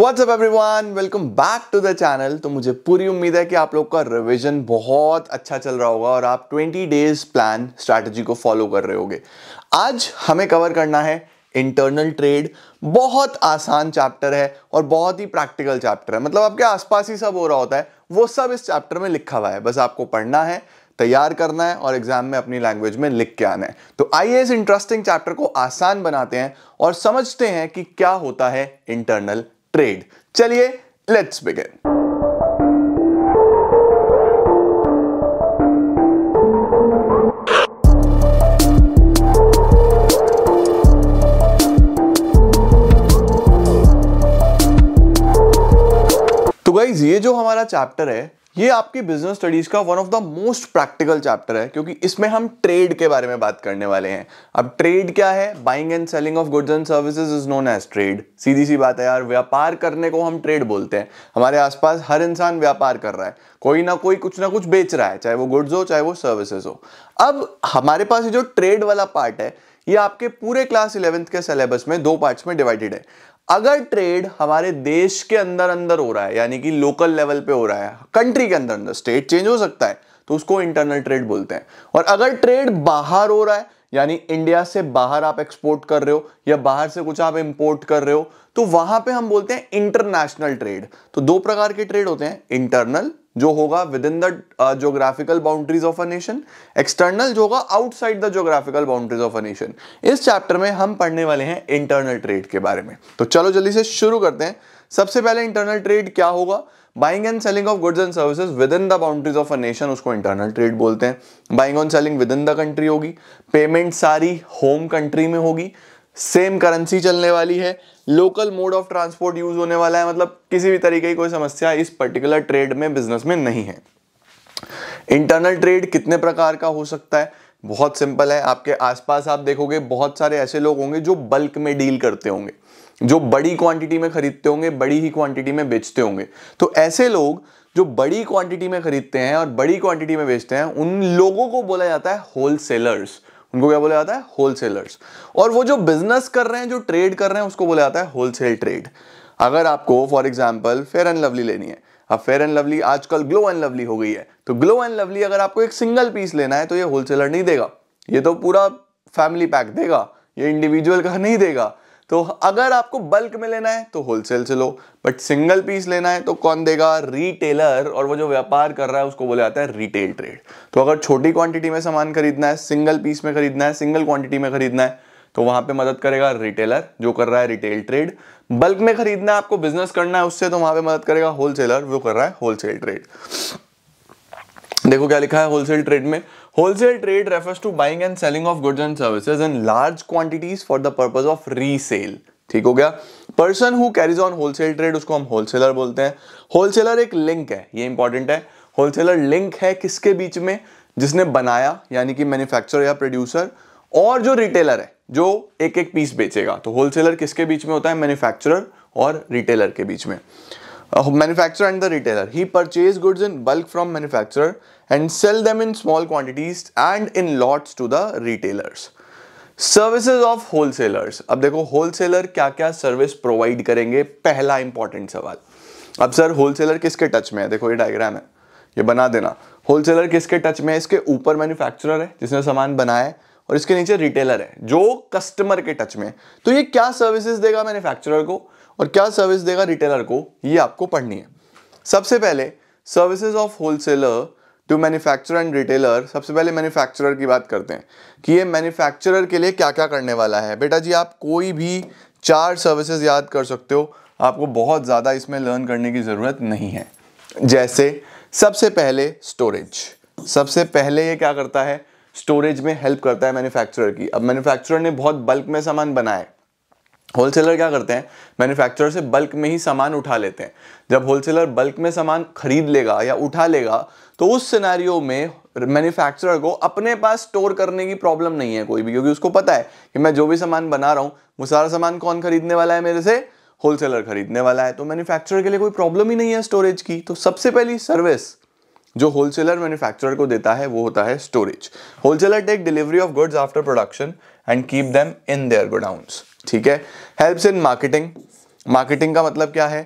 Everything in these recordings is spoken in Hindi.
WhatsApp everyone welcome back to the channel तो मुझे पूरी उम्मीद है कि आप लोग का रिविजन बहुत अच्छा चल रहा होगा और आप 20 डेज प्लान स्ट्रैटेजी को फॉलो कर रहे होगे आज हमें कवर करना है इंटरनल ट्रेड बहुत आसान चैप्टर है और बहुत ही प्रैक्टिकल चैप्टर है मतलब आपके आसपास ही सब हो रहा होता है वो सब इस चैप्टर में लिखा हुआ है बस आपको पढ़ना है तैयार करना है और एग्जाम में अपनी लैंग्वेज में लिख के आना है तो आइए इस इंटरेस्टिंग चैप्टर को आसान बनाते हैं और समझते हैं कि क्या होता है इंटरनल ट्रेड चलिए लेट्स बिगिन तो गाइज ये जो हमारा चैप्टर है ये आपकी बिजनेस स्टडीज का one of the most practical chapter है क्योंकि इसमें हम ट्रेड के बारे में बात करने वाले हैं अब ट्रेड क्या है buying and selling of goods and services is known as trade सीधी सी बात है यार व्यापार करने को हम ट्रेड बोलते हैं हमारे आसपास हर इंसान व्यापार कर रहा है कोई ना कोई कुछ ना कुछ बेच रहा है चाहे वो गुड्स हो चाहे वो सर्विसेज हो अब हमारे पास जो ट्रेड वाला पार्ट है ये आपके पूरे क्लास इलेवेंथ के सिलेबस में दो पार्ट्स में डिवाइडेड है अगर ट्रेड हमारे देश के अंदर अंदर हो रहा है यानी कि लोकल लेवल पे हो रहा है कंट्री के अंदर अंदर स्टेट चेंज हो सकता है तो उसको इंटरनल ट्रेड बोलते हैं और अगर ट्रेड बाहर हो रहा है यानी इंडिया से बाहर आप एक्सपोर्ट कर रहे हो या बाहर से कुछ आप इंपोर्ट कर रहे हो तो वहां पे हम बोलते हैं इंटरनेशनल ट्रेड तो दो प्रकार के ट्रेड होते हैं इंटरनल जो होगा within the geographical boundaries of a nation external जो होगा outside the geographical boundaries of a nation इस चैप्टर में हम पढ़ने वाले हैं इंटरनल ट्रेड के बारे में तो चलो जल्दी से शुरू करते हैं सबसे पहले इंटरनल ट्रेड क्या होगा buying and selling of goods and services within the boundaries of a nation उसको इंटरनल ट्रेड बोलते हैं buying on selling within the country होगी पेमेंट सारी होम कंट्री में होगी सेम करेंसी चलने वाली है local mode of transport use होने वाला है मतलब किसी भी तरीके की कोई समस्या इस पर्टिकुलर ट्रेड में बिजनेस में नहीं है इंटरनल ट्रेड कितने प्रकार का हो सकता है बहुत सिंपल है आपके आसपास आप देखोगे बहुत सारे ऐसे लोग होंगे जो बल्क में डील करते होंगे जो बड़ी क्वांटिटी में खरीदते होंगे बड़ी ही क्वांटिटी में बेचते होंगे तो ऐसे लोग जो बड़ी क्वांटिटी में खरीदते हैं और बड़ी क्वांटिटी में बेचते हैं उन लोगों को बोला जाता है होलसेलर्स उनको क्या बोला जाता है होलसेलर्स और वो जो बिजनेस कर रहे हैं जो ट्रेड कर रहे हैं उसको बोला जाता है होलसेल ट्रेड अगर आपको for example Fair and Lovely लेनी है अब फेयर एंड लवली आजकल ग्लो एंड लवली हो गई है तो ग्लो एंड लवली अगर आपको एक सिंगल पीस लेना है तो ये होलसेलर नहीं देगा ये तो पूरा फैमिली पैक देगा ये इंडिविजुअल का नहीं देगा तो अगर आपको बल्क में लेना है तो होलसेल से लो बट सिंगल पीस लेना है तो कौन देगा रिटेलर और वो जो व्यापार कर रहा है उसको बोला जाता है रिटेल ट्रेड तो अगर छोटी क्वांटिटी में सामान खरीदना है सिंगल पीस में खरीदना है सिंगल क्वांटिटी में खरीदना है तो वहां पे मदद करेगा रिटेलर जो कर रहा है रिटेल ट्रेड बल्क में खरीदना है आपको बिजनेस करना है उससे तो वहां पे मदद करेगा होलसेलर वो कर रहा है होलसेल ट्रेड देखो क्या लिखा है होलसेल ट्रेड में wholesale trade refers to buying and selling of goods and services in large quantities for the purpose of resale ठीक हो गया person who carries on wholesale trade उसको हम होलसेलर बोलते हैं होलसेलर एक लिंक है ये इंपॉर्टेंट है होलसेलर लिंक है किसके बीच में जिसने बनाया यानी कि मैन्युफैक्चरर या प्रोड्यूसर और जो रिटेलर है जो एक एक पीस बेचेगा तो होलसेलर किसके बीच में होता है मैन्युफैक्चरर और रिटेलर के बीच में manufacturer and the retailer he purchase goods in bulk from manufacturer and sell them in small quantities and in lots to the retailers. Services of wholesalers. अब देखो होलसेलर क्या क्या सर्विस प्रोवाइड करेंगे पहला इंपॉर्टेंट सवाल अब सर होलसेलर किसके touch में है देखो ये डायग्राम है ये बना देना होलसेलर किसके टच में है इसके ऊपर मैन्युफैक्चरर है जिसने सामान बनाया है और इसके नीचे रिटेलर है जो कस्टमर के टच में है तो ये क्या सर्विसेज देगा मैन्युफैक्चरर को और क्या सर्विस देगा रिटेलर को ये आपको पढ़नी है सबसे पहले services of wholesaler to manufacturer and retailer सबसे पहले मैन्युफैक्चरर की बात करते हैं कि ये मैन्युफैक्चरर के लिए क्या क्या करने वाला है बेटा जी आप कोई भी चार सर्विसेज याद कर सकते हो आपको बहुत ज़्यादा इसमें लर्न करने की ज़रूरत नहीं है जैसे सबसे पहले स्टोरेज सबसे पहले ये क्या करता है स्टोरेज में हेल्प करता है मैन्युफैक्चरर की अब मैन्युफैक्चरर ने बहुत बल्क में सामान बनाए होलसेलर क्या करते हैं मैन्युफैक्चरर से बल्क में ही सामान उठा लेते हैं जब होलसेलर बल्क में सामान खरीद लेगा या उठा लेगा तो उस सिनेरियो में मैन्युफैक्चरर को अपने पास स्टोर करने की प्रॉब्लम नहीं है कोई भी क्योंकि उसको पता है कि मैं जो भी सामान बना रहा हूँ वो सारा सामान कौन खरीदने वाला है मेरे से होलसेलर खरीदने वाला है तो मैन्युफैक्चरर के लिए कोई प्रॉब्लम ही नहीं है स्टोरेज की तो सबसे पहली सर्विस जो होलसेलर मैन्युफैक्चरर को देता है वो होता है storage wholesaler take delivery of goods after production and keep them in their godowns ठीक है हेल्प्स इन मार्केटिंग मार्केटिंग का मतलब क्या है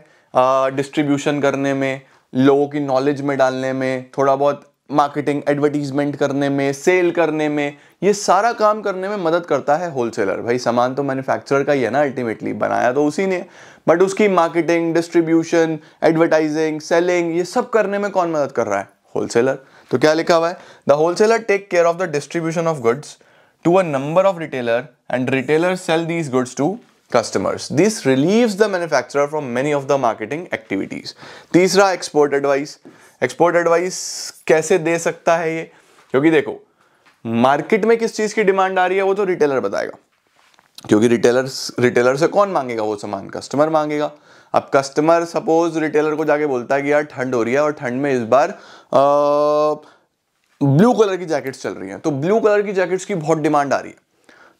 डिस्ट्रीब्यूशन uh, करने में लोगों की नॉलेज में डालने में थोड़ा बहुत मार्केटिंग एडवर्टीजमेंट करने में सेल करने में ये सारा काम करने में मदद करता है होलसेलर भाई सामान तो मैन्युफैक्चरर का ही है ना अल्टीमेटली बनाया तो उसी ने बट उसकी मार्केटिंग डिस्ट्रीब्यूशन एडवर्टाइजिंग सेलिंग ये सब करने में कौन मदद कर रहा है होलसेलर तो क्या लिखा हुआ है the wholesaler take care of the distribution of goods to a number of retailer and retailer sell these goods to customers. This relieves the manufacturer from many of the marketing activities. तीसरा export advice. Export advice कैसे दे सकता है ये क्योंकि देखो मार्केट में किस चीज़ की डिमांड आ रही है वो तो रिटेलर बताएगा क्योंकि रिटेलर रिटेलर से कौन मांगेगा वो सामान कस्टमर मांगेगा अब कस्टमर सपोज रिटेलर को जाके बोलता है कि यार ठंड हो रही है और ठंड में इस बार आ, ब्लू कलर की जैकेट्स चल रही हैं तो ब्लू कलर की जैकेट्स की बहुत डिमांड आ रही है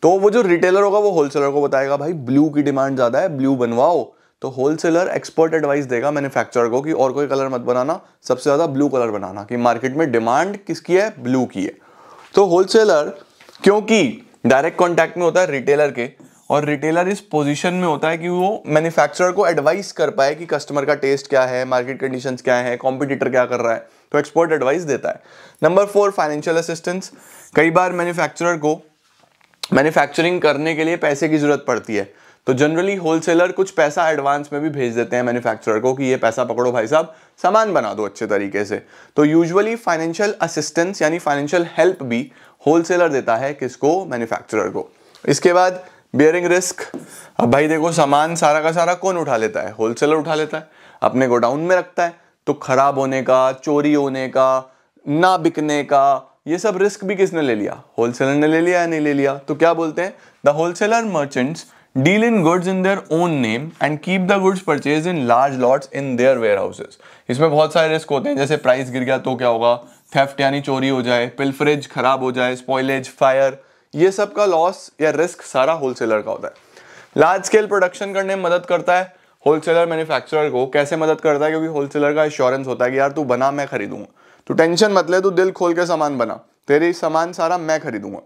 तो वो जो रिटेलर होगा वो होलसेलर को बताएगा भाई ब्लू की डिमांड ज़्यादा है ब्लू बनवाओ तो होलसेलर एक्सपर्ट एडवाइस देगा मैन्युफैक्चरर को कि और कोई कलर मत बनाना सबसे ज़्यादा ब्लू कलर बनाना कि मार्केट में डिमांड किसकी है ब्लू की है तो होलसेलर क्योंकि डायरेक्ट कॉन्टैक्ट में होता है रिटेलर के और रिटेलर इस पोजीशन में होता है कि वो मैन्युफैक्चरर को एडवाइस कर पाए कि कस्टमर का टेस्ट क्या है मार्केट कंडीशंस क्या है कॉम्पिटिटर क्या कर रहा है तो एक्सपर्ट एडवाइस देता है नंबर फोर फाइनेंशियल असिस्टेंस कई बार मैन्युफैक्चरर को मैन्युफैक्चरिंग करने के लिए पैसे की ज़रूरत पड़ती है तो जनरली होलसेलर कुछ पैसा एडवांस में भी भेज देते हैं मैन्युफैक्चरर को कि ये पैसा पकड़ो भाई साहब सामान बना दो अच्छे तरीके से तो यूजुअली फाइनेंशियल असिस्टेंस यानी फाइनेंशियल हेल्प भी होलसेलर देता है किसको मैन्युफैक्चरर को इसके बाद बियरिंग रिस्क अब भाई देखो सामान सारा का सारा कौन उठा लेता है होलसेलर उठा लेता है अपने गोडाउन में रखता है तो खराब होने का चोरी होने का ना बिकने का ये सब रिस्क भी किसने ले लिया होलसेलर ने ले लिया या नहीं ले लिया तो क्या बोलते हैं the wholesaler merchants deal in goods in their own name and keep the goods purchase in large lots in their warehouses इसमें बहुत सारे रिस्क होते हैं जैसे प्राइस गिर गया तो क्या होगा थेफ्ट यानी चोरी हो जाए पिलफ्रिज खराब हो जाए स्पॉयलेज फायर ये सब का लॉस या रिस्क सारा होलसेलर का होता है लार्ज स्केल प्रोडक्शन करने में मदद करता है होलसेलर मैन्युफैक्चरर को कैसे मदद करता है क्योंकि होलसेलर का इंश्योरेंस होता है कि यार तू बना मैं खरीदूंगा तो टेंशन मत ले तू दिल खोल के सामान बना तेरे सामान सारा मैं खरीदूंगा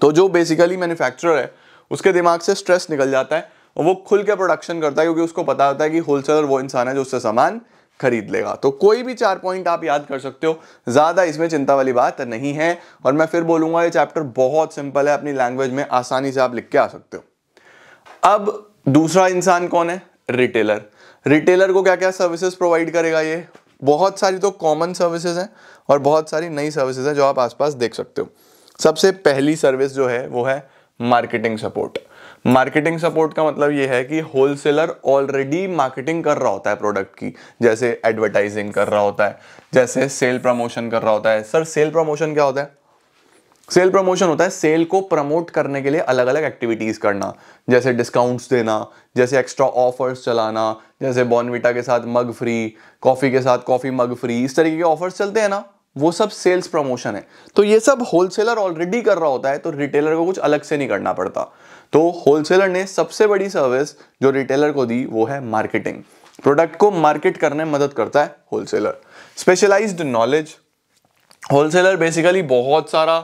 तो जो बेसिकली मैन्युफैक्चरर है उसके दिमाग से स्ट्रेस निकल जाता है और वो खुल के प्रोडक्शन करता है क्योंकि उसको पता होता है कि होलसेलर वो इंसान है जो उससे सामान खरीद लेगा तो कोई भी चार पॉइंट आप याद कर सकते हो ज़्यादा इसमें चिंता वाली बात नहीं है और मैं फिर बोलूँगा ये चैप्टर बहुत सिंपल है अपनी लैंग्वेज में आसानी से आप लिख के आ सकते हो अब दूसरा इंसान कौन है रिटेलर रिटेलर को क्या क्या सर्विसेज प्रोवाइड करेगा ये बहुत सारी तो कॉमन सर्विसेज हैं और बहुत सारी नई सर्विसेज हैं जो आप आसपास देख सकते हो सबसे पहली सर्विस जो है वो है मार्केटिंग सपोर्ट मार्केटिंग सपोर्ट का मतलब ये है कि होलसेलर ऑलरेडी मार्केटिंग कर रहा होता है प्रोडक्ट की जैसे एडवर्टाइजिंग कर रहा होता है जैसे सेल प्रमोशन कर रहा होता है सर सेल प्रमोशन क्या होता है सेल प्रमोशन होता है सेल को प्रमोट करने के लिए अलग अलग एक्टिविटीज़ करना जैसे डिस्काउंट्स देना जैसे एक्स्ट्रा ऑफर्स चलाना जैसे बॉर्नविटा के साथ मग फ्री कॉफ़ी के साथ कॉफ़ी मग फ्री इस तरीके के ऑफर्स चलते हैं ना वो सब सेल्स प्रमोशन है तो ये सब होलसेलर ऑलरेडी कर रहा होता है तो रिटेलर को कुछ अलग से नहीं करना पड़ता तो होलसेलर ने सबसे बड़ी सर्विस जो रिटेलर को दी वो है मार्केटिंग प्रोडक्ट को मार्केट करने में मदद करता है wholesaler specialised knowledge wholesaler basically बहुत सारा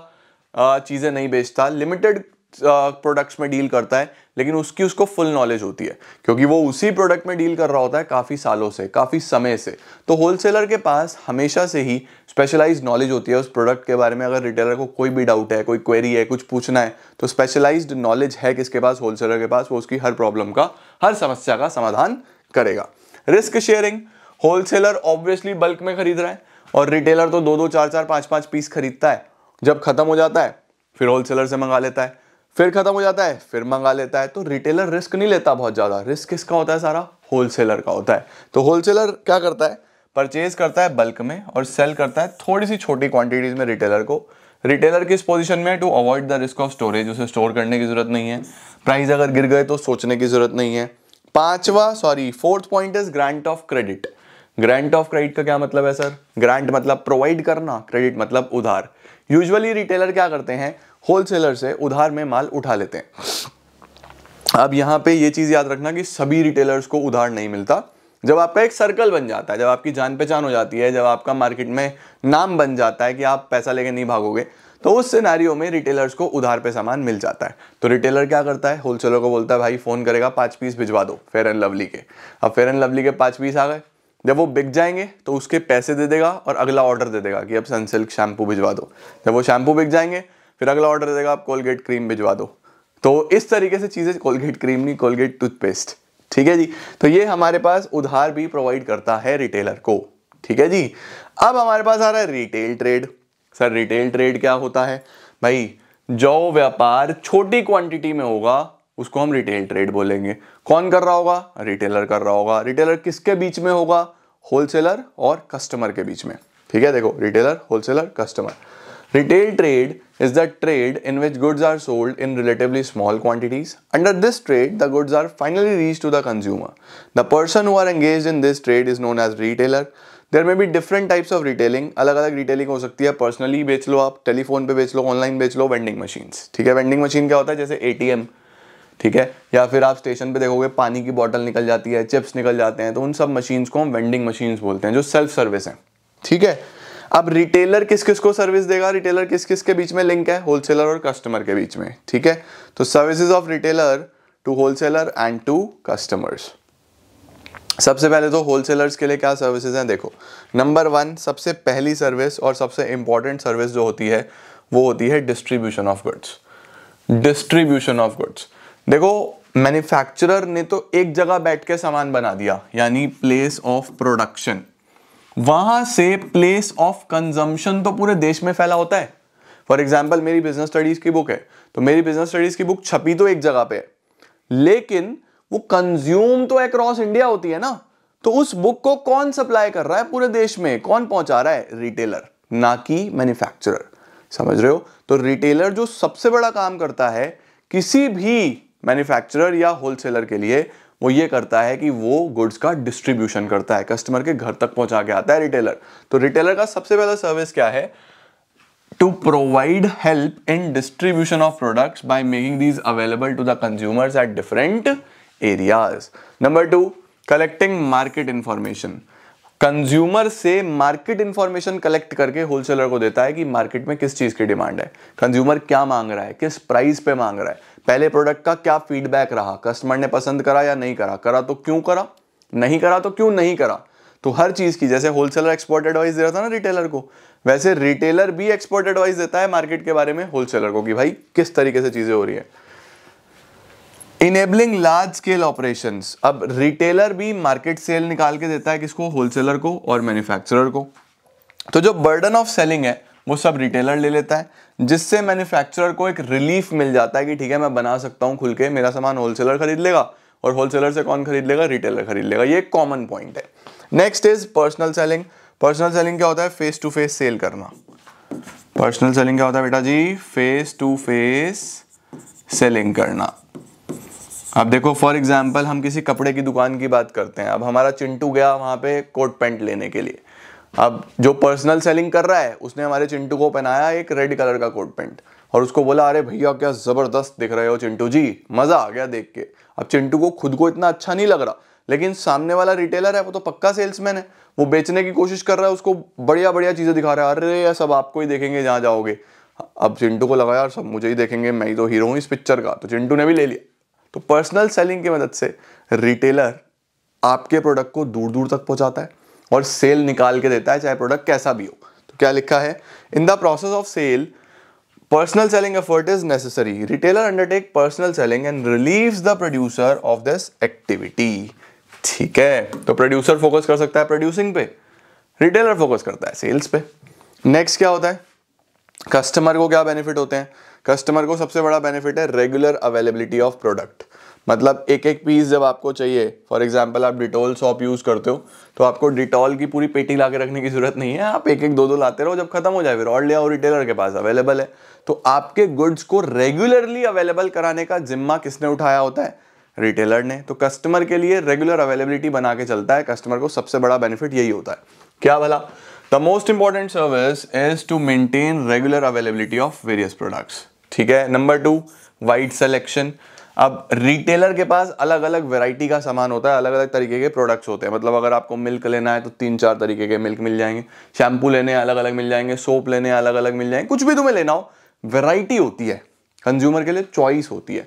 चीज़ें नहीं बेचता लिमिटेड प्रोडक्ट्स में डील करता है लेकिन उसकी उसको फुल नॉलेज होती है क्योंकि वो उसी प्रोडक्ट में डील कर रहा होता है काफ़ी सालों से काफ़ी समय से तो होलसेलर के पास हमेशा से ही स्पेशलाइज नॉलेज होती है उस प्रोडक्ट के बारे में अगर रिटेलर को कोई भी डाउट है कोई क्वेरी है कुछ पूछना है तो स्पेशलाइज्ड नॉलेज है किसके पास होलसेलर के पास वो उसकी हर प्रॉब्लम का हर समस्या का समाधान करेगा risk sharing wholesaler obviously bulk में खरीद रहा है और रिटेलर तो दो दो चार चार पाँच पाँच पीस खरीदता है जब खत्म हो जाता है फिर होलसेलर से मंगा लेता है फिर खत्म हो जाता है फिर मंगा लेता है तो रिटेलर रिस्क नहीं लेता बहुत ज़्यादा रिस्क किसका होता है सारा होलसेलर का होता है तो होलसेलर क्या करता है परचेज करता है बल्क में और सेल करता है थोड़ी सी छोटी क्वांटिटीज में रिटेलर को रिटेलर किस पोजीशन में है to avoid the risk of storage उसे स्टोर करने की जरूरत नहीं है प्राइस अगर गिर गए तो सोचने की जरूरत नहीं है पांचवा sorry fourth point is grant of credit grant of credit का क्या मतलब है सर ग्रांट मतलब प्रोवाइड करना क्रेडिट मतलब उधार यूजुअली रिटेलर क्या करते हैं होलसेलर से उधार में माल उठा लेते हैं अब यहाँ पे ये चीज़ याद रखना कि सभी रिटेलर्स को उधार नहीं मिलता जब आपका एक सर्कल बन जाता है जब आपकी जान पहचान हो जाती है जब आपका मार्केट में नाम बन जाता है कि आप पैसा लेके नहीं भागोगे तो उस सिनारियो में रिटेलर्स को उधार पे सामान मिल जाता है तो रिटेलर क्या करता है होलसेलर को बोलता है भाई फ़ोन करेगा पाँच पीस भिजवा दो फेयर एंड लवली के अब फेयर एंड लवली के पाँच पीस आ गए जब वो बिक जाएंगे तो उसके पैसे दे देगा और अगला ऑर्डर दे देगा कि अब सनसिल्क शैम्पू भिजवा दो जब वो शैम्पू बिक जाएंगे फिर अगला ऑर्डर दे देगा आप कोलगेट क्रीम भिजवा दो तो इस तरीके से चीज़ें कोलगेट क्रीम नहीं कोलगेट टूथपेस्ट ठीक है जी तो ये हमारे पास उधार भी प्रोवाइड करता है रिटेलर को ठीक है जी अब हमारे पास आ रहा है retail trade sir retail trade क्या होता है भाई जो व्यापार छोटी क्वांटिटी में होगा उसको हम रिटेल ट्रेड बोलेंगे कौन कर रहा होगा रिटेलर कर रहा होगा रिटेलर किसके बीच में होगा होलसेलर और कस्टमर के बीच में ठीक है देखो retailer wholesaler customer retail trade is the trade in which goods are sold in relatively small quantities under this trade the goods are finally reach to the consumer the person who are engage in this trade is known as retailer there में भी डिफरेंट टाइप्स ऑफ रिटेलिंग अलग अलग रिटेलिंग हो सकती है पर्सनली बेच लो आप टेलीफोन पे बेच लो ऑनलाइन बेच लो वेंडिंग मशीन ठीक है वेंडिंग मशीन क्या होता है जैसे ए टी एम ठीक है या फिर आप स्टेशन पे देखोगे पानी की बॉटल निकल जाती है चिप्स निकल जाते हैं तो उन सब मशीन्स को हम वेंडिंग मशीन्स बोलते हैं जो सेल्फ सर्विस हैं ठीक है अब रिटेलर किस किस को सर्विस देगा रिटेलर किस किस के बीच में लिंक है होलसेलर और कस्टमर के बीच में ठीक है तो services of retailer to wholesaler and to customers सबसे पहले तो होलसेलर्स के लिए क्या सर्विसेज हैं देखो नंबर वन सबसे पहली सर्विस और सबसे इंपॉर्टेंट सर्विस जो होती है वो होती है distribution of goods distribution of goods देखो मैन्युफैक्चरर ने तो एक जगह बैठ के सामान बना दिया यानी प्लेस ऑफ प्रोडक्शन वहां से प्लेस ऑफ कंजम्पशन तो पूरे देश में फैला होता है फॉर एग्जाम्पल मेरी बिजनेस स्टडीज की बुक है तो मेरी बिजनेस स्टडीज की बुक छपी तो एक जगह पे है लेकिन वो कंज्यूम तो अक्रॉस इंडिया होती है ना तो उस बुक को कौन सप्लाई कर रहा है पूरे देश में कौन पहुंचा रहा है रिटेलर ना कि मैन्युफैक्चरर समझ रहे हो तो रिटेलर जो सबसे बड़ा काम करता है किसी भी मैन्युफैक्चरर या होलसेलर के लिए वो ये करता है कि वो गुड्स का डिस्ट्रीब्यूशन करता है कस्टमर के घर तक पहुंचा के आता है रिटेलर तो रिटेलर का सबसे पहला सर्विस क्या है to provide help in distribution of products by making these available to the consumer at different areas number two collecting market information consumer से मार्केट इंफॉर्मेशन कलेक्ट करके होलसेलर को देता है कि मार्केट में किस चीज़ की डिमांड है कंज्यूमर क्या मांग रहा है किस प्राइस पे मांग रहा है पहले प्रोडक्ट का क्या फीडबैक रहा कस्टमर ने पसंद करा या नहीं करा करा तो क्यों करा नहीं करा तो क्यों नहीं करा तो हर चीज़ की जैसे होलसेलर एक्सपोर्ट एडवाइस दे रहा था ना रिटेलर को वैसे रिटेलर भी एक्सपोर्ट एडवाइस देता है मार्केट के बारे में होलसेलर को कि भाई किस तरीके से चीज़ें हो रही है इनेबलिंग लार्ज स्केल ऑपरेशन अब रिटेलर भी मार्केट सेल निकाल के देता है किसको होलसेलर को और मैन्युफैक्चरर को तो जो बर्डन ऑफ सेलिंग है वो सब रिटेलर ले लेता है जिससे मैन्युफैक्चरर को एक रिलीफ मिल जाता है कि ठीक है मैं बना सकता हूँ खुल के मेरा सामान होलसेलर खरीद लेगा और होलसेलर से कौन खरीद लेगा रिटेलर खरीद लेगा ये कॉमन पॉइंट है next is personal selling personal selling क्या होता है फेस टू फेस सेल करना पर्सनल सेलिंग क्या होता है बेटा जी फेस टू फेस सेलिंग करना अब देखो फॉर एग्जाम्पल हम किसी कपड़े की दुकान की बात करते हैं अब हमारा चिंटू गया वहाँ पे कोट पैंट लेने के लिए अब जो पर्सनल सेलिंग कर रहा है उसने हमारे चिंटू को पहनाया एक रेड कलर का कोट पेंट और उसको बोला अरे भैया क्या ज़बरदस्त दिख रहे हो चिंटू जी मज़ा आ गया देख के अब चिंटू को खुद को इतना अच्छा नहीं लग रहा लेकिन सामने वाला रिटेलर है वो तो पक्का सेल्समैन है वो बेचने की कोशिश कर रहा है उसको बढ़िया बढ़िया चीज़ें दिखा रहा है अरे यार सब आपको ही देखेंगे जहाँ जाओगे अब चिंटू को लगा यार सब मुझे ही देखेंगे मैं ही तो हीरो हूँ इस पिक्चर का तो चिंटू ने भी ले लिया तो पर्सनल सेलिंग की मदद से रिटेलर आपके प्रोडक्ट को दूर दूर तक पहुंचाता है और सेल निकाल के देता है चाहे प्रोडक्ट कैसा भी हो तो क्या लिखा है in the process of sale personal selling effort is necessary retailer undertake personal selling and relieve the producer of this activity ठीक है तो प्रोड्यूसर फोकस कर सकता है प्रोड्यूसिंग पे रिटेलर फोकस करता है सेल्स पे नेक्स्ट क्या होता है कस्टमर को क्या बेनिफिट होते हैं कस्टमर को सबसे बड़ा बेनिफिट है रेगुलर अवेलेबिलिटी ऑफ प्रोडक्ट मतलब एक एक पीस जब आपको चाहिए फॉर एग्जाम्पल आप डिटॉल सॉप यूज़ करते हो तो आपको डिटॉल की पूरी पेटी ला रखने की ज़रूरत नहीं है आप एक एक दो दो लाते रहो जब खत्म हो जाए फिर और ले आओ रिटेलर के पास अवेलेबल है तो आपके गुड्स को रेगुलरली अवेलेबल कराने का जिम्मा किसने उठाया होता है रिटेलर ने तो कस्टमर के लिए रेगुलर अवेलेबिलिटी बना के चलता है कस्टमर को सबसे बड़ा बेनिफिट यही होता है क्या भला the most important service is to maintain regular availability of various products ठीक है नंबर टू वाइड सेलेक्शन अब रिटेलर के पास अलग अलग वैरायटी का सामान होता है अलग अलग तरीके के प्रोडक्ट्स होते हैं मतलब अगर आपको मिल्क लेना है तो तीन चार तरीके के मिल्क मिल जाएंगे शैम्पू लेने अलग अलग मिल जाएंगे सोप लेने अलग अलग मिल जाएंगे कुछ भी तुम्हें लेना हो वैरायटी होती है कंज्यूमर के लिए चॉइस होती है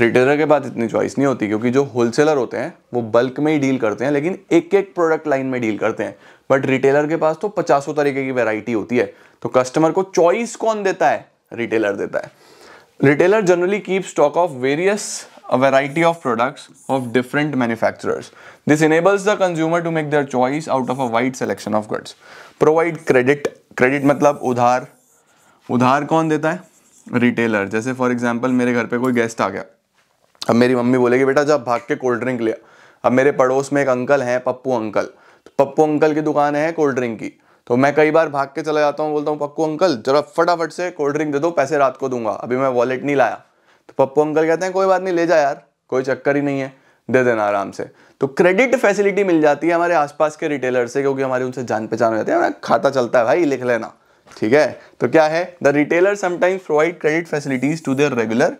रिटेलर के पास इतनी चॉइस नहीं होती क्योंकि जो होलसेलर होते हैं वो बल्क में ही डील करते हैं लेकिन एक एक प्रोडक्ट लाइन में डील करते हैं बट रिटेलर के पास तो पचासों तरीके की वेराइटी होती है तो कस्टमर को चॉइस कौन देता है रिटेलर देता है retailer generally keep stock of various variety of products of different manufacturers this enables the consumer to make their choice out of a wide selection of goods provide credit credit मतलब उधार उधार कौन देता है रिटेलर जैसे फॉर एग्जाम्पल मेरे घर पर कोई गेस्ट आ गया अब मेरी मम्मी बोलेगी बेटा जब भाग के कोल्ड ड्रिंक लिया अब मेरे पड़ोस में एक अंकल है पप्पू अंकल तो पप्पू अंकल की दुकान है कोल्ड ड्रिंक की तो मैं कई बार भाग के चला जाता हूँ बोलता हूँ पप्पू अंकल जरा फटाफट से कोल्ड ड्रिंक दे दो पैसे रात को दूंगा अभी मैं वॉलेट नहीं लाया तो पप्पू अंकल कहते हैं कोई बात नहीं ले जा यार कोई चक्कर ही नहीं है दे देना आराम से तो क्रेडिट फैसिलिटी मिल जाती है हमारे आसपास के रिटेलर से क्योंकि हमारे उनसे जान पहचान हो जाती है खाता चलता है भाई लिख लेना ठीक है तो क्या है the retailer sometimes provide credit facilities to their regular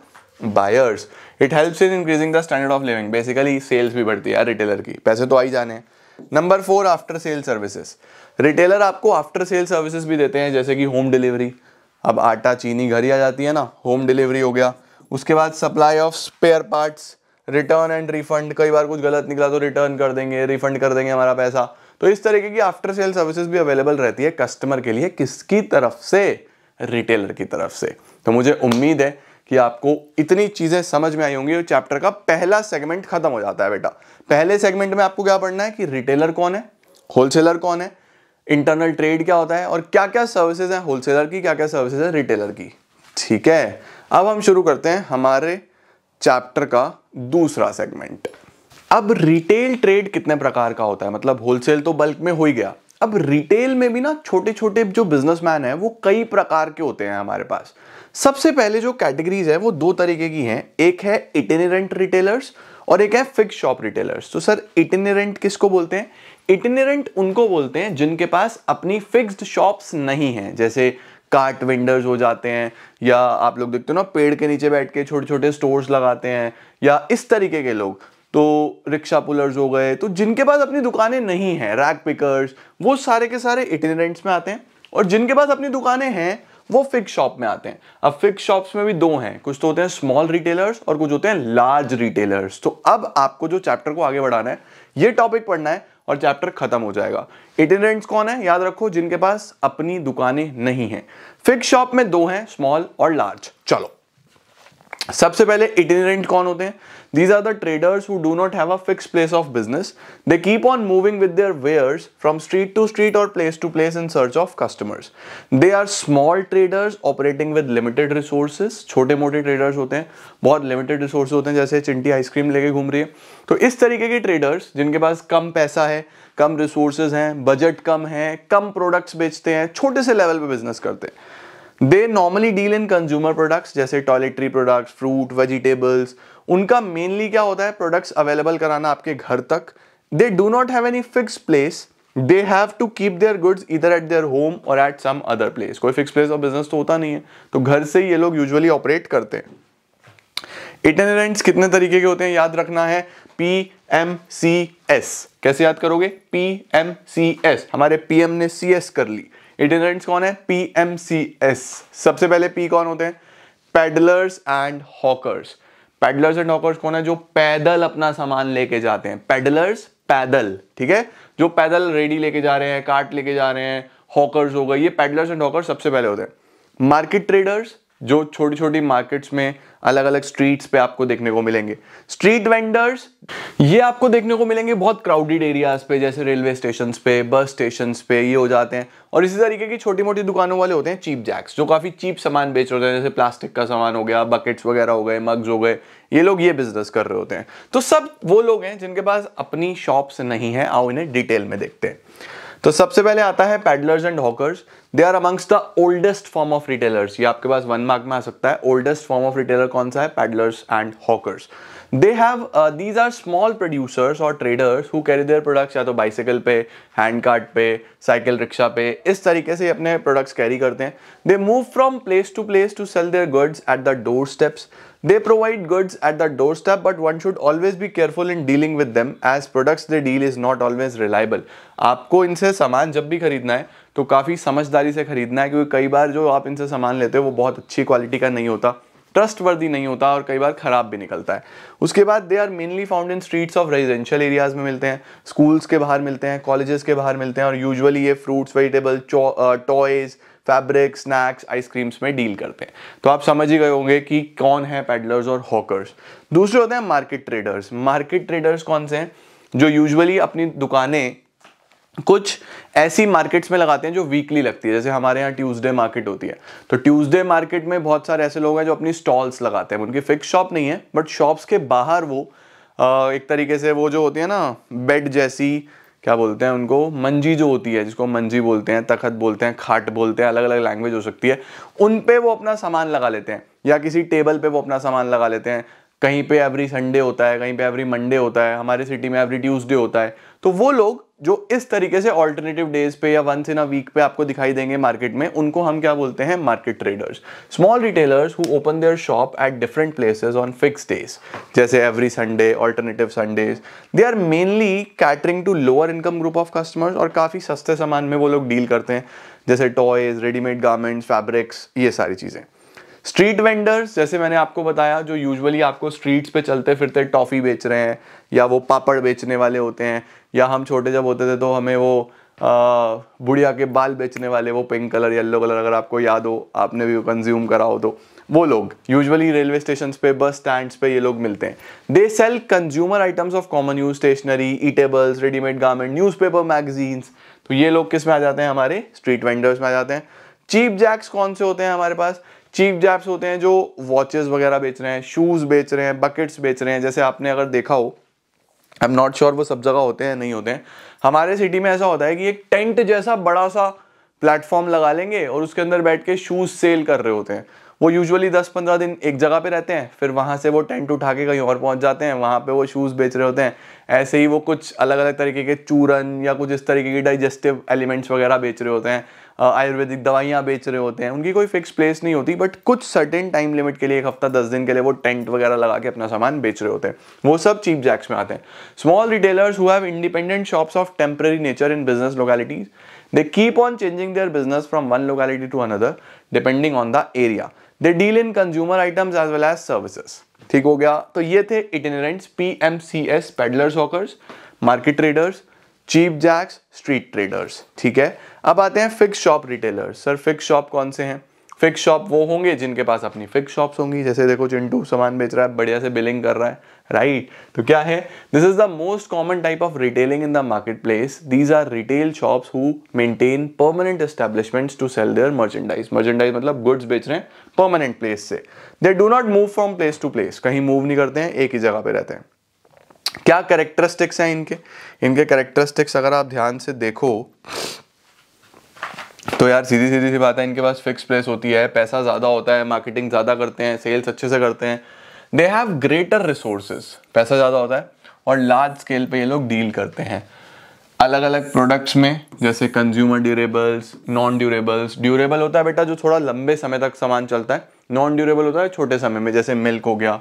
buyers it helps in increasing the standard of living basically sales भी बढ़ती है रिटेलर की पैसे तो आई जाने हैं number four after sale services retailer आपको आफ्टर सेल सर्विसेज भी देते हैं जैसे कि होम डिलीवरी अब आटा चीनी घर ही आ जाती है ना होम डिलीवरी हो गया उसके बाद supply of spare parts return and refund कई बार कुछ गलत निकला तो रिटर्न कर देंगे रिफंड कर देंगे हमारा पैसा तो इस तरीके की आफ्टर सेल सर्विसेज भी अवेलेबल रहती है कस्टमर के लिए किसकी तरफ से रिटेलर की तरफ से तो मुझे उम्मीद है कि आपको इतनी चीज़ें समझ में आई होंगी और चैप्टर का पहला सेगमेंट खत्म हो जाता है बेटा पहले सेगमेंट में आपको क्या पढ़ना है कि रिटेलर कौन है होलसेलर कौन है इंटरनल ट्रेड क्या होता है और क्या क्या सर्विसेज हैं होलसेलर की क्या क्या सर्विसेज हैं रिटेलर की ठीक है अब हम शुरू करते हैं हमारे चैप्टर का दूसरा सेगमेंट अब रिटेल ट्रेड कितने प्रकार का होता है मतलब होलसेल तो बल्क में हो ही गया अब रिटेल में भी ना छोटे छोटे जो बिजनेसमैन है वो कई प्रकार के होते हैं हमारे पास सबसे पहले जो कैटेगरीज है वो दो तरीके की हैं एक है इटेनरेंट रिटेलर्स और एक है फिक्स शॉप रिटेलर्स तो सर इटिनरेंट किसको बोलते हैं इटेनरेंट उनको बोलते हैं जिनके पास अपनी फिक्स्ड शॉप्स नहीं हैं जैसे कार्ट वेंडर्स हो जाते हैं या आप लोग देखते हो ना पेड़ के नीचे बैठ के छोटे छोटे स्टोर्स लगाते हैं या इस तरीके के लोग तो रिक्शा पुलर्स हो गए तो जिनके पास अपनी दुकानें नहीं हैं रैक पिकर्स वो सारे के सारे इटेनरेंट्स में आते हैं और जिनके पास अपनी दुकानें हैं वो फिक्स शॉप में आते हैं अब फिक्स शॉप्स में भी दो हैं कुछ तो होते हैं स्मॉल रिटेलर्स और कुछ होते हैं लार्ज रिटेलर्स तो अब आपको जो चैप्टर को आगे बढ़ाना है ये टॉपिक पढ़ना है और चैप्टर खत्म हो जाएगा इटेंडेंट्स कौन है याद रखो जिनके पास अपनी दुकानें नहीं है फिक्स शॉप में दो हैं स्मॉल और लार्ज चलो सबसे पहले इटिनरेंट कौन होते हैं these are the traders who do not have a fix place of business they keep on moving with their wares from street to street और place to place in search of customers they are small traders operating with limited resources छोटे मोटे ट्रेडर्स होते हैं बहुत लिमिटेड रिसोर्स होते हैं जैसे चिंटी आइसक्रीम लेके घूम रही है तो इस तरीके के ट्रेडर्स जिनके पास कम पैसा है कम रिसोर्सेज हैं बजट कम है कम प्रोडक्ट्स बेचते हैं छोटे से लेवल पे बिजनेस करते हैं they normally deal in consumer products जैसे टॉयलेटरी प्रोडक्ट्स फ्रूट वेजिटेबल्स उनका मेनली क्या होता है प्रोडक्ट्स अवेलेबल कराना आपके घर तक they do not have any fix place they have to keep their goods इधर एट देयर होम और एट सम अदर प्लेस कोई फिक्स प्लेस ऑफ बिजनेस तो होता नहीं है तो घर से ही ये लोग यूजुअली ऑपरेट करते हैं इटिनरेंट्स कितने तरीके के होते हैं याद रखना है पी एम सी एस कैसे याद करोगे पी एम सी एस हमारे पी एम ने सी एस कर ली इटिनरेंट्स कौन है पीएमसीएस सबसे पहले पी कौन होते हैं peddlers and hawkers peddlers and hawkers कौन है जो पैदल अपना सामान लेके जाते हैं पेडलर्स पैदल ठीक है जो पैदल रेडी लेके जा रहे हैं कार्ट लेके जा रहे हैं हॉकर्स हो गए ये पेडलर्स एंड हॉकर्स सबसे पहले होते हैं मार्केट ट्रेडर्स जो छोटी छोटी मार्केट्स में अलग अलग स्ट्रीट्स पे आपको देखने को मिलेंगे स्ट्रीट वेंडर्स ये आपको देखने को मिलेंगे बहुत क्राउडेड एरियाज पे जैसे रेलवे स्टेशन पे बस स्टेशन पे ये हो जाते हैं और इसी तरीके की छोटी मोटी दुकानों वाले होते हैं चीप जैक्स जो काफ़ी चीप सामान बेच रहे हैं जैसे प्लास्टिक का सामान हो गया बकेट्स वगैरह हो गए मग्स हो गए ये लोग ये बिजनेस कर रहे होते हैं तो सब वो लोग हैं जिनके पास अपनी शॉप्स नहीं है आओ इन्हें डिटेल में देखते हैं तो सबसे पहले आता है peddlers and hawkers they are amongst the oldest form of retailers ये आपके पास वन मार्क में आ सकता है ओल्डेस्ट फॉर्म ऑफ रिटेलर कौन सा है peddlers and hawkers they have these are small producers और traders who carry their products या तो बाइसाइकिल पे हैंड कार्ट पे साइकिल रिक्शा पे इस तरीके से अपने प्रोडक्ट्स कैरी करते हैं they move from place to place to sell their goods at the doorsteps They provide goods at the doorstep but one should always be careful in dealing with them as products they deal is not always reliable. आपको इनसे सामान जब भी खरीदना है तो काफ़ी समझदारी से खरीदना है क्योंकि कई बार जो आप इनसे सामान लेते हो वो बहुत अच्छी क्वालिटी का नहीं होता ट्रस्ट वर्दी नहीं होता और कई बार ख़राब भी निकलता है उसके बाद they are mainly found in streets of residential areas में मिलते हैं स्कूल्स के बाहर मिलते हैं कॉलेजेस के बाहर मिलते हैं और यूजुअली ये fruits vegetable toys fabric snacks ice creams में डील करते हैं तो आप समझ ही गए होंगे कि कौन है पेडलर्स और हॉकर्स दूसरे होते हैं मार्केट ट्रेडर्स मार्केट ट्रेडर्स कौन से हैं जो यूजुअली अपनी दुकानें कुछ ऐसी मार्केट्स में लगाते हैं जो वीकली लगती है जैसे हमारे यहाँ ट्यूसडे मार्केट होती है तो ट्यूसडे मार्केट में बहुत सारे ऐसे लोग हैं जो अपनी स्टॉल्स लगाते हैं उनकी फिक्स शॉप नहीं है बट शॉप्स के बाहर वो एक तरीके से वो जो होती है ना बेड जैसी क्या बोलते हैं उनको मंजी जो होती है जिसको मंजी बोलते हैं तखत बोलते हैं खाट बोलते हैं अलग अलग लैंग्वेज हो सकती है उन पे वो अपना सामान लगा लेते हैं या किसी टेबल पे वो अपना सामान लगा लेते हैं कहीं पे एवरी संडे होता है कहीं पे एवरी मंडे होता है हमारे सिटी में एवरी ट्यूसडे होता है तो वो लोग जो इस तरीके से ऑल्टरनेटिव डेज पे या वंस इन अ वीक पे आपको दिखाई देंगे मार्केट में उनको हम क्या बोलते हैं market traders small retailers who open their shop at different places on fix days जैसे every Sunday alternative Sundays they are mainly catering to lower income group of customers और काफ़ी सस्ते सामान में वो लोग डील करते हैं जैसे टॉयज रेडीमेड गारमेंट्स फैब्रिक्स ये सारी चीज़ें स्ट्रीट वेंडर्स जैसे मैंने आपको बताया जो यूजुअली आपको स्ट्रीट्स पे चलते फिरते टॉफ़ी बेच रहे हैं या वो पापड़ बेचने वाले होते हैं या हम छोटे जब होते थे तो हमें वो बुढ़िया के बाल बेचने वाले वो पिंक कलर येलो कलर अगर आपको याद हो आपने भी कंज्यूम करा हो तो वो लोग यूजुअली रेलवे स्टेशन पे बस स्टैंड पे ये लोग मिलते हैं they sell consumer items of common use stationery eatables readymade garment newspaper magazines तो ये लोग किस में आ जाते हैं हमारे स्ट्रीट वेंडर्स में आ जाते हैं चीप जैक्स कौन से होते हैं हमारे पास चीप जैक्स होते हैं जो वॉचेस वगैरह बेच रहे हैं शूज़ बेच रहे हैं बकेट्स बेच रहे हैं जैसे आपने अगर देखा हो आई एम नॉट श्योर वो सब जगह होते हैं नहीं होते हैं हमारे सिटी में ऐसा होता है कि एक टेंट जैसा बड़ा सा प्लेटफॉर्म लगा लेंगे और उसके अंदर बैठ के शूज़ सेल कर रहे होते हैं वो यूजुअली दस पंद्रह दिन एक जगह पे रहते हैं फिर वहाँ से वो टेंट उठा के कहीं और पहुँच जाते हैं वहाँ पे वो शूज़ बेच रहे होते हैं ऐसे ही वो कुछ अलग अलग तरीके के चूरन या कुछ इस तरीके के डाइजेस्टिव एलिमेंट्स वगैरह बेच रहे होते हैं आयुर्वेदिक दवाइयाँ बेच रहे होते हैं उनकी कोई फिक्स प्लेस नहीं होती बट कुछ सर्टेन टाइम लिमिट के लिए एक हफ्ता दस दिन के लिए वो टेंट वगैरह लगा के अपना सामान बेच रहे होते हैं वो सब चीप जैक्स में आते हैं small retailers who have independent shops of temporary nature in business localities they keep on changing their business from one locality to another depending on the area they deal in consumer items as well as services ठीक हो गया तो ये थे itinerants P M C S peddlers hawkers market traders cheap jacks street traders ठीक है अब आते हैं fix shop retailer sir fix shop कौन से हैं फिक्स शॉप वो होंगे जिनके पास अपनी फिक्स शॉप्स होंगी जैसे देखो चिंटू सामान बेच रहा है बढ़िया से बिलिंग कर रहा है राइट right. तो क्या है this is the most common type of retailing in the market place these are retail shops who maintain permanent establishments to sell their merchandise merchandise मतलब गुड्स बेच रहे हैं परमानेंट प्लेस से they do not move from place to place कहीं मूव नहीं करते हैं एक ही जगह पे रहते हैं क्या करेक्टरिस्टिक्स हैं इनके इनके करेक्टरिस्टिक्स अगर आप ध्यान से देखो तो यार सीधी सीधी सी बात है इनके पास फिक्स प्राइस होती है पैसा ज़्यादा होता है मार्केटिंग ज़्यादा करते हैं सेल्स अच्छे से करते हैं दे हैव ग्रेटर रिसोर्सेज पैसा ज़्यादा होता है और लार्ज स्केल पे ये लोग डील करते हैं अलग अलग प्रोडक्ट्स में जैसे consumer durables non durables durable होता है बेटा जो थोड़ा लंबे समय तक सामान चलता है नॉन ड्यूरेबल होता है छोटे समय में जैसे मिल्क हो गया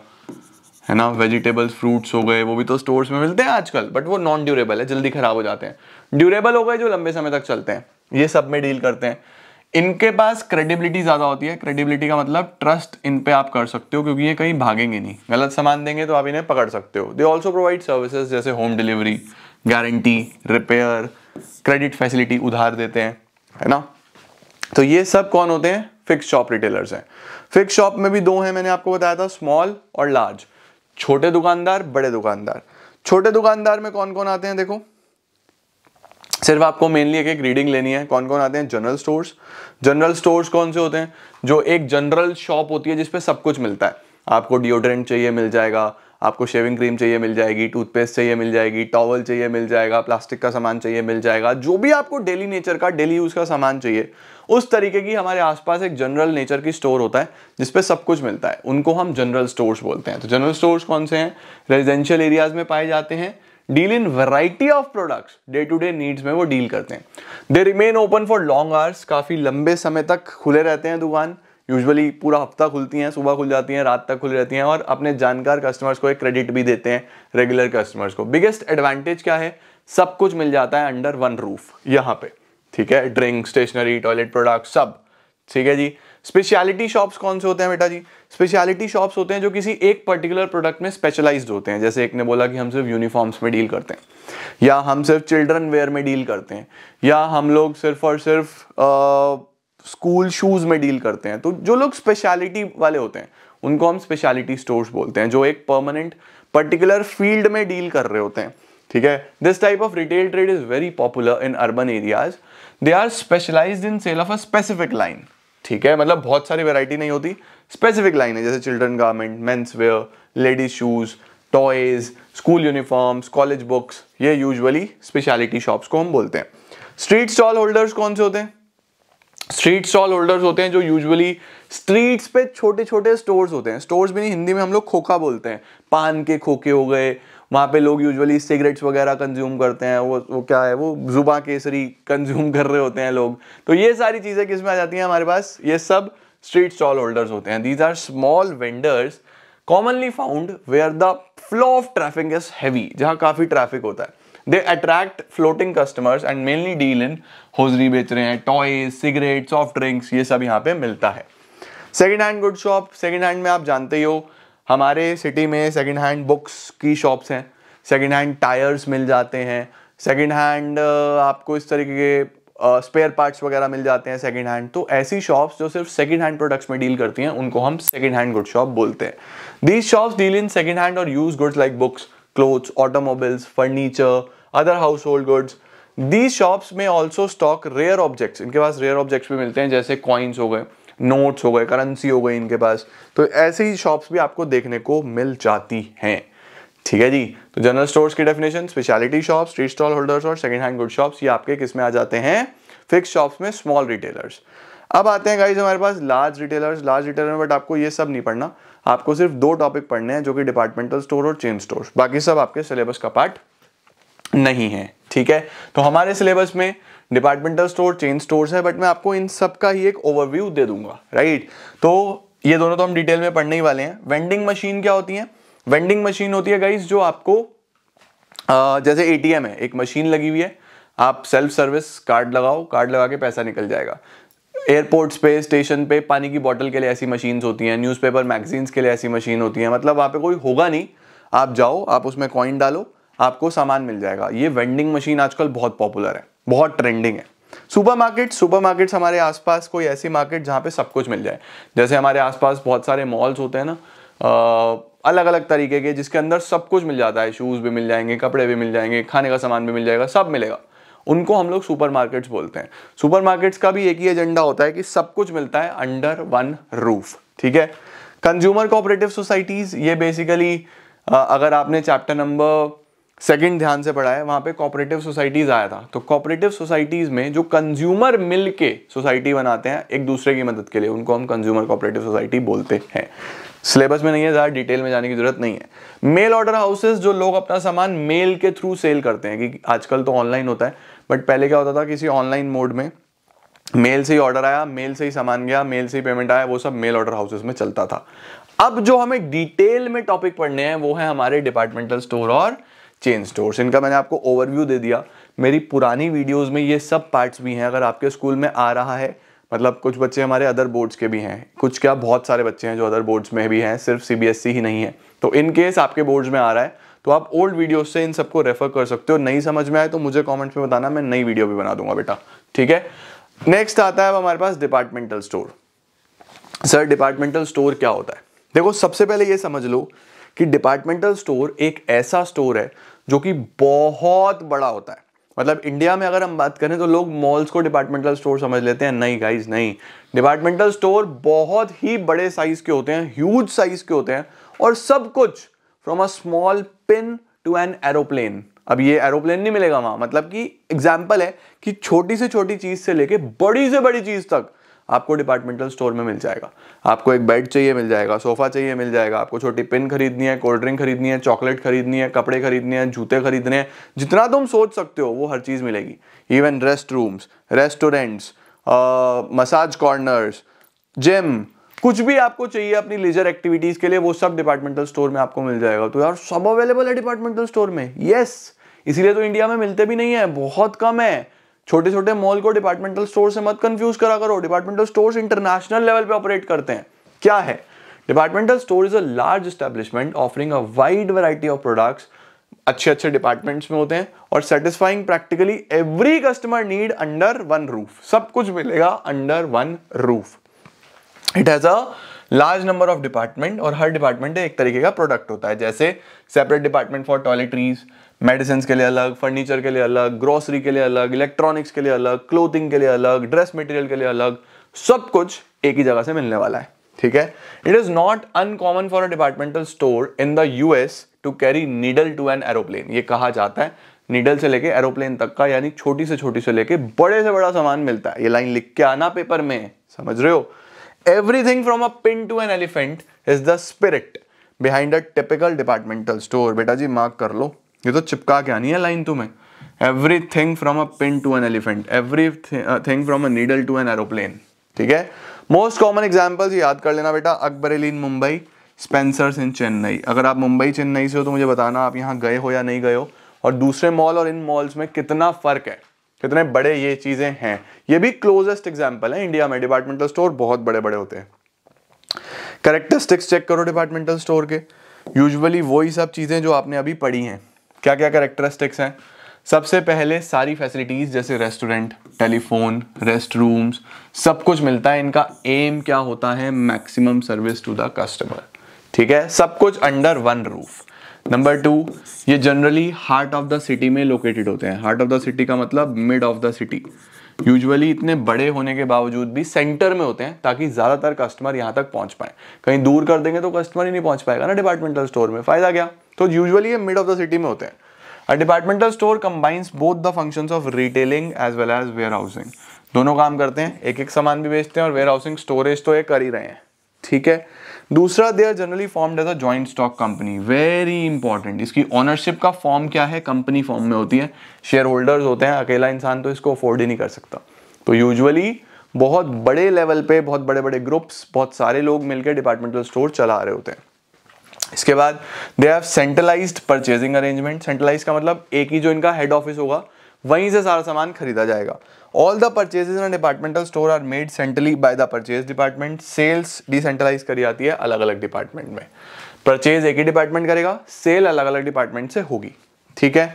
है ना वेजिटेबल्स फ्रूट्स हो गए वो भी तो स्टोर्स में मिलते हैं आजकल बट वो नॉन ड्यूरेबल है जल्दी ख़राब हो जाते हैं ड्यूरेबल हो गए जो लंबे समय तक चलते हैं ये सब में डील करते हैं इनके पास क्रेडिबिलिटी ज़्यादा होती है क्रेडिबिलिटी का मतलब ट्रस्ट इन पे आप कर सकते हो क्योंकि ये कहीं भागेंगे नहीं गलत सामान देंगे तो आप इन्हें पकड़ सकते हो दे ऑल्सो प्रोवाइड सर्विसेज जैसे home delivery guarantee repair credit facility उधार देते हैं है ना तो ये सब कौन होते हैं फिक्स शॉप रिटेलर्स हैं फिक्स शॉप में भी दो हैं मैंने आपको बताया था स्मॉल और लार्ज छोटे दुकानदार बड़े दुकानदार छोटे दुकानदार में कौन कौन आते हैं देखो सिर्फ आपको मेनली एक एक रीडिंग लेनी है कौन कौन आते हैं जनरल स्टोर्स जनरल स्टोर्स कौन से होते हैं जो एक जनरल शॉप होती है जिसपे सब कुछ मिलता है आपको डिओड्रेंट चाहिए मिल जाएगा आपको शेविंग क्रीम चाहिए मिल जाएगी टूथपेस्ट चाहिए मिल जाएगी टॉवल चाहिए मिल जाएगा प्लास्टिक का सामान चाहिए मिल जाएगा जो भी आपको डेली नेचर का डेली यूज़ का सामान चाहिए उस तरीके की हमारे आसपास एक जनरल नेचर की स्टोर होता है जिसपे सब कुछ मिलता है उनको हम जनरल स्टोर्स बोलते हैं तो जनरल स्टोर्स कौन से हैं रेजिडेंशियल एरियाज़ में पाए जाते हैं deal in variety of products day to day needs में वो डील करते हैं they remain open for long hours काफ़ी लंबे समय तक खुले रहते हैं दुकान यूजुअली पूरा हफ्ता खुलती हैं सुबह खुल जाती हैं रात तक खुली रहती हैं और अपने जानकार कस्टमर्स को एक क्रेडिट भी देते हैं रेगुलर कस्टमर्स को बिगेस्ट एडवांटेज क्या है सब कुछ मिल जाता है अंडर वन रूफ यहाँ पे ठीक है ड्रिंक स्टेशनरी टॉयलेट प्रोडक्ट सब ठीक है जी स्पेशलिटी शॉप्स कौन से होते हैं बेटा जी स्पेशलिटी शॉप्स होते हैं जो किसी एक पर्टिकुलर प्रोडक्ट में स्पेशलाइज्ड होते हैं जैसे एक ने बोला कि हम सिर्फ यूनिफॉर्म्स में डील करते हैं या हम सिर्फ चिल्ड्रन वेयर में डील करते हैं या हम लोग सिर्फ और सिर्फ स्कूल शूज़ में डील करते हैं तो जो लोग स्पेशलिटी वाले होते हैं उनको हम स्पेशलिटी स्टोर्स बोलते हैं जो एक परमानेंट पर्टिकुलर फील्ड में डील कर रहे होते हैं ठीक है this type of retail trade is very popular in urban areas they are specialised in sale of a specific line ठीक है मतलब बहुत सारी वैरायटी नहीं होती स्पेसिफिक लाइन है जैसे children garment men's wear ladies shoes toys school uniforms college books ये यूजुअली स्पेशलिटी शॉप्स को हम बोलते हैं स्ट्रीट स्टॉल होल्डर्स कौन से होते हैं स्ट्रीट स्टॉल होल्डर्स होते हैं जो यूजुअली स्ट्रीट्स पे छोटे छोटे स्टोर्स होते हैं स्टोर्स भी नहीं हिंदी में हम लोग खोखा बोलते हैं पान के खोखे हो गए वहाँ पे लोग यूजुअली सिगरेट्स वगैरह कंज्यूम करते हैं वो वो क्या है वो जुबा केसरी कंज्यूम कर रहे होते हैं लोग तो ये सारी चीज़ें किस में आ जाती हैं हमारे पास ये सब स्ट्रीट स्टॉल होल्डर्स होते हैं these are small vendors commonly found where are the flow of traffic is heavy जहाँ काफ़ी ट्रैफिक होता है they attract floating customers and mainly deal in hosiery बेच रहे हैं टॉयज सिगरेट सॉफ्ट ड्रिंक्स ये सब यहाँ पे मिलता है second hand good shop second hand में आप जानते ही हो हमारे सिटी में सेकेंड हैंड बुक्स की शॉप्स हैं सेकेंड हैंड टायर्स मिल जाते हैं सेकेंड हैंड आपको इस तरीके के स्पेयर पार्ट्स वगैरह मिल जाते हैं सेकेंड हैंड तो ऐसी शॉप्स जो सिर्फ सेकेंड हैंड प्रोडक्ट्स में डील करती हैं उनको हम सेकेंड हैंड गुड शॉप बोलते हैं these shops deal in second hand और used goods like books clothes automobiles furniture other household goods these shops में ऑल्सो स्टॉक रेयर ऑब्जेक्ट्स इनके पास रेयर ऑब्जेक्ट्स भी मिलते हैं जैसे कॉइन्स हो गए नोट्स हो गए करेंसी हो गई इनके पास तो ऐसे ही शॉप्स भी आपको देखने को मिल जाती हैं ठीक है जी तो जनरल स्टोर्स की definition speciality shop street stall holders और सेकंड हैंड गुड शॉप्स ये आपके किस में आ जाते हैं फिक्स शॉप्स में स्मॉल रिटेलर्स अब आते हैं गाइज हमारे पास large retailers large retailer but आपको ये सब नहीं पढ़ना आपको सिर्फ दो टॉपिक पढ़ने हैं जो कि डिपार्टमेंटल स्टोर और चेन स्टोर बाकी सब आपके सिलेबस का पार्ट नहीं है ठीक है तो हमारे सिलेबस में डिपार्टमेंटल स्टोर चेन स्टोर्स है बट मैं आपको इन सब का ही एक ओवरव्यू दे दूंगा राइट तो ये दोनों तो हम डिटेल में पढ़ने ही वाले हैं वेंडिंग मशीन क्या होती है वेंडिंग मशीन होती है गाइज जो आपको आ, जैसे ए है एक मशीन लगी हुई है आप सेल्फ सर्विस कार्ड लगाओ कार्ड लगा के पैसा निकल जाएगा एयरपोर्ट्स पे स्टेशन पे पानी की बोतल के लिए ऐसी मशीन्स होती हैं न्यूज़पेपर मैगजीन्स के लिए ऐसी मशीन होती है मतलब वहाँ पे कोई होगा नहीं आप जाओ आप उसमें कॉइन डालो आपको सामान मिल जाएगा ये वेंडिंग मशीन आजकल बहुत पॉपुलर है बहुत ट्रेंडिंग है सुपर मार्केट सुपर मार्केट हमारे आसपास कोई ऐसी मार्केट जहाँ पे सब कुछ मिल जाए जैसे हमारे आसपास बहुत सारे मॉल्स होते हैं ना अलग अलग तरीके के जिसके अंदर सब कुछ मिल जाता है शूज़ भी मिल जाएंगे कपड़े भी मिल जाएंगे खाने का सामान भी मिल जाएगा सब मिलेगा उनको हम लोग सुपर बोलते हैं सुपर मार्केट्स का भी एक ही एजेंडा होता है कि सब कुछ मिलता है अंडर वन रूफ ठीक है कंज्यूमर कोऑपरेटिव सोसाइटीज़ ये बेसिकली अगर आपने चैप्टर नंबर सेकंड ध्यान से पढ़ा है वहां पे कॉपरेटिव सोसाइटीज़ आया था तो कॉपरेटिव सोसाइटीज़ में जो कंज्यूमर मिल के सोसाइटी बनाते हैं एक दूसरे की मदद के लिए उनको हम कंज्यूमर कॉपरेटिव सोसाइटी बोलते हैं सिलेबस में नहीं है ज़्यादा डिटेल में जाने की जरूरत नहीं है मेल ऑर्डर हाउसेज जो लोग अपना सामान मेल के थ्रू सेल करते हैं कि आजकल तो ऑनलाइन होता है बट पहले क्या होता था किसी ऑनलाइन मोड में मेल से ही ऑर्डर आया मेल से ही सामान गया मेल से ही पेमेंट आया वो सब मेल ऑर्डर हाउसेज में चलता था अब जो हमें डिटेल में टॉपिक पढ़ने हैं वो है हमारे डिपार्टमेंटल स्टोर और चेन स्टोर्स इनका मैंने आपको ओवरव्यू दे दिया मेरी पुरानी वीडियोस में ये सब पार्ट्स भी हैं अगर आपके स्कूल में आ रहा है मतलब कुछ बच्चे हमारे अदर बोर्ड्स के भी हैं कुछ क्या बहुत सारे बच्चे हैं जो अदर बोर्ड्स में भी हैं सिर्फ सीबीएसई e ही नहीं है तो इन केस आपके बोर्ड्स में आ रहा है तो आप ओल्ड वीडियोस से इन सबको रेफर कर सकते हो नहीं समझ में आए तो मुझे कमेंट्स में बताना मैं नई वीडियो भी बना दूंगा बेटा ठीक है नेक्स्ट आता है अब हमारे पास departmental store sir departmental store क्या होता है देखो सबसे पहले ये समझ लो कि डिपार्टमेंटल स्टोर एक ऐसा स्टोर है जो कि बहुत बड़ा होता है मतलब इंडिया में अगर हम बात करें तो लोग मॉल्स को डिपार्टमेंटल स्टोर समझ लेते हैं नहीं गाइज नहीं डिपार्टमेंटल स्टोर बहुत ही बड़े साइज के होते हैं ह्यूज साइज के होते हैं और सब कुछ from a small pin to an aeroplane अब ये एरोप्लेन नहीं मिलेगा वहां मतलब कि एग्जाम्पल है कि छोटी से छोटी चीज से लेके बड़ी से बड़ी चीज तक आपको डिपार्टमेंटल स्टोर में मिल जाएगा आपको एक बेड चाहिए मिल जाएगा सोफ़ा चाहिए मिल जाएगा आपको छोटी पिन खरीदनी है कोल्ड ड्रिंक खरीदनी है चॉकलेट खरीदनी है कपड़े खरीदने हैं जूते खरीदने हैं जितना तुम सोच सकते हो वो हर चीज़ मिलेगी even rest rooms restaurants massage corners gym कुछ भी आपको चाहिए अपनी लेजर एक्टिविटीज़ के लिए वो सब डिपार्टमेंटल स्टोर में आपको मिल जाएगा तो यार सब अवेलेबल है डिपार्टमेंटल स्टोर में यस yes! इसीलिए तो इंडिया में मिलते भी नहीं है बहुत कम है छोटे छोटे मॉल को डिपार्टमेंटल स्टोर से मत कंफ्यूज करा करो डिपार्टमेंटल स्टोर इंटरनेशनल लेवल पे ऑपरेट करते हैं क्या है departmental store is a large establishment offering a wide variety of products अच्छे अच्छे डिपार्टमेंट्स में होते हैं और satisfying practically every customer need under one roof सब कुछ मिलेगा under one roof it has a large number of department और हर डिपार्टमेंट एक तरीके का प्रोडक्ट होता है जैसे separate department for toiletries medicine के लिए अलग फर्नीचर के लिए अलग ग्रोसरी के लिए अलग इलेक्ट्रॉनिक्स के लिए अलग क्लोथिंग के लिए अलग ड्रेस मटेरियल के लिए अलग सब कुछ एक ही जगह से मिलने वाला है ठीक है it is not uncommon for a departmental store in the US to carry needle to an aeroplane ये कहा जाता है नीडल से लेके एरोप्लेन तक का यानी छोटी से छोटी से लेके बड़े से बड़ा सामान मिलता है ये लाइन लिख के आना पेपर में समझ रहे हो everything from a pin to an elephant is the spirit behind a typical departmental store बेटा जी मार्क कर लो ये तो चिपका के आनी है लाइन तुम्हें everything from a pin to an elephant everything from a needle to an aeroplane ठीक है मोस्ट कॉमन एग्जाम्पल्स याद कर लेना बेटा Akbarallys in Mumbai Spencer's in Chennai अगर आप मुंबई चेन्नई से हो तो मुझे बताना आप यहाँ गए हो या नहीं गए हो और दूसरे मॉल और इन मॉल्स में कितना फ़र्क है कितने बड़े ये चीज़ें हैं ये भी क्लोजेस्ट एग्जाम्पल है इंडिया में डिपार्टमेंटल स्टोर बहुत बड़े बड़े होते हैं करेक्टरिस्टिक्स चेक करो डिपार्टमेंटल स्टोर के यूजली वही सब चीज़ें जो आपने अभी पढ़ी हैं क्या क्या करेक्टरिस्टिक्स हैं सबसे पहले सारी फैसिलिटीज़ जैसे रेस्टोरेंट टेलीफोन रेस्ट रूम्स सब कुछ मिलता है इनका एम क्या होता है maximum service to the customer ठीक है सब कुछ under one roof number two ये generally heart of the city में लोकेटेड होते हैं हार्ट ऑफ द सिटी का मतलब mid of the city usually इतने बड़े होने के बावजूद भी सेंटर में होते हैं ताकि ज़्यादातर कस्टमर यहां तक पहुंच पाए कहीं दूर कर देंगे तो कस्टमर ही नहीं पहुंच पाएगा ना डिपार्टमेंटल स्टोर में फ़ायदा क्या तो यूजुअली ये मिड ऑफ द सिटी में होते हैं a departmental store combines both the functions of retailing as well as warehousing दोनों काम करते हैं एक एक सामान भी बेचते हैं और वेयर हाउसिंग स्टोरेज तो ये कर ही रहे हैं ठीक है दूसरा they are generally form as a joint stock company very important इसकी ओनरशिप का फॉर्म क्या है कंपनी फॉर्म में होती है शेयर होल्डर्स होते हैं अकेला इंसान तो इसको अफोर्ड ही नहीं कर सकता तो यूजुअली बहुत बड़े लेवल पे बहुत बड़े बड़े ग्रुप्स बहुत सारे लोग मिलकर डिपार्टमेंटल स्टोर चला रहे होते हैं इसके बाद they have centralised purchasing arrangement centralise का मतलब एक ही जो इनका हेड ऑफिस होगा वहीं से सारा सामान खरीदा जाएगा all the purchase in departmental store are made centrally by the purchase department sales decentralise करी जाती है अलग अलग डिपार्टमेंट में परचेज एक ही डिपार्टमेंट करेगा सेल अलग अलग डिपार्टमेंट से होगी ठीक है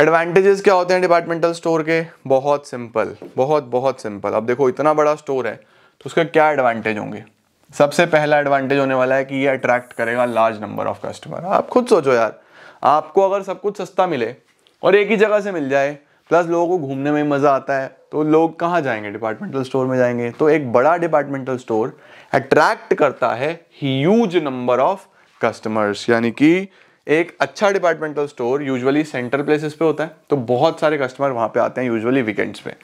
एडवांटेजेस क्या होते हैं डिपार्टमेंटल स्टोर के बहुत सिंपल बहुत बहुत सिंपल अब देखो इतना बड़ा स्टोर है तो उसके क्या एडवांटेज होंगे सबसे पहला एडवांटेज होने वाला है कि ये अट्रैक्ट करेगा लार्ज नंबर ऑफ कस्टमर आप खुद सोचो यार आपको अगर सब कुछ सस्ता मिले और एक ही जगह से मिल जाए प्लस लोगों को घूमने में मज़ा आता है तो लोग कहाँ जाएंगे डिपार्टमेंटल स्टोर में जाएंगे तो एक बड़ा डिपार्टमेंटल स्टोर अट्रैक्ट करता है ह्यूज नंबर ऑफ कस्टमर्स यानी कि एक अच्छा departmental store usually centre places पे होता है तो बहुत सारे कस्टमर वहाँ पे आते हैं यूजुअली वीकेंड्स पे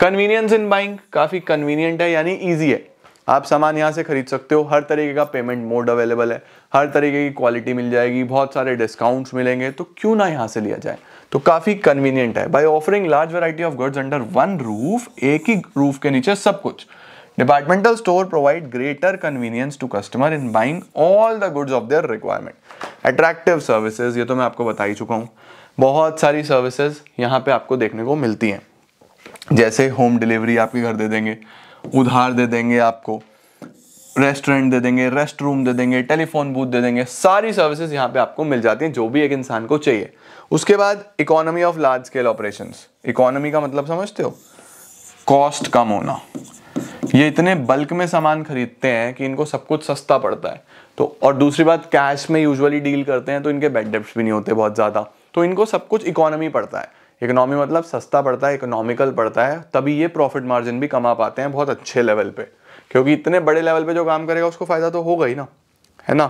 कन्वीनियंस इन बाइंग काफ़ी कन्वीनियंट है यानी ईजी है आप सामान यहाँ से खरीद सकते हो हर तरीके का पेमेंट मोड अवेलेबल है हर तरीके की क्वालिटी मिल जाएगी बहुत सारे डिस्काउंट्स मिलेंगे तो क्यों ना यहाँ से लिया जाए तो काफ़ी कन्वीनियंट है by offering large variety of goods under one roof एक ही रूफ के नीचे सब कुछ departmental store provide greater convenience to customer in buying all the goods of their requirement attractive services ये तो मैं आपको बता ही चुका हूँ बहुत सारी सर्विसेज यहाँ पे आपको देखने को मिलती हैं जैसे होम डिलीवरी आपके घर दे देंगे उधार दे देंगे आपको रेस्टोरेंट दे देंगे रेस्ट रूम दे देंगे टेलीफोन बूथ दे देंगे सारी सर्विसेज यहाँ पे आपको मिल जाती हैं जो भी एक इंसान को चाहिए उसके बाद economy of large scale operation economy का मतलब समझते हो कॉस्ट कम होना ये इतने बल्क में सामान खरीदते हैं कि इनको सब कुछ सस्ता पड़ता है तो और दूसरी बात कैश में यूजुअली डील करते हैं तो इनके बेड डेप्ट भी नहीं होते बहुत ज़्यादा तो इनको सब कुछ इकोनॉमी पड़ता है इकोनॉमी मतलब सस्ता पड़ता है इकोनॉमिकल पड़ता है तभी ये प्रॉफिट मार्जिन भी कमा पाते हैं बहुत अच्छे लेवल पे क्योंकि इतने बड़े लेवल पे जो काम करेगा उसको फ़ायदा तो होगा ही ना है ना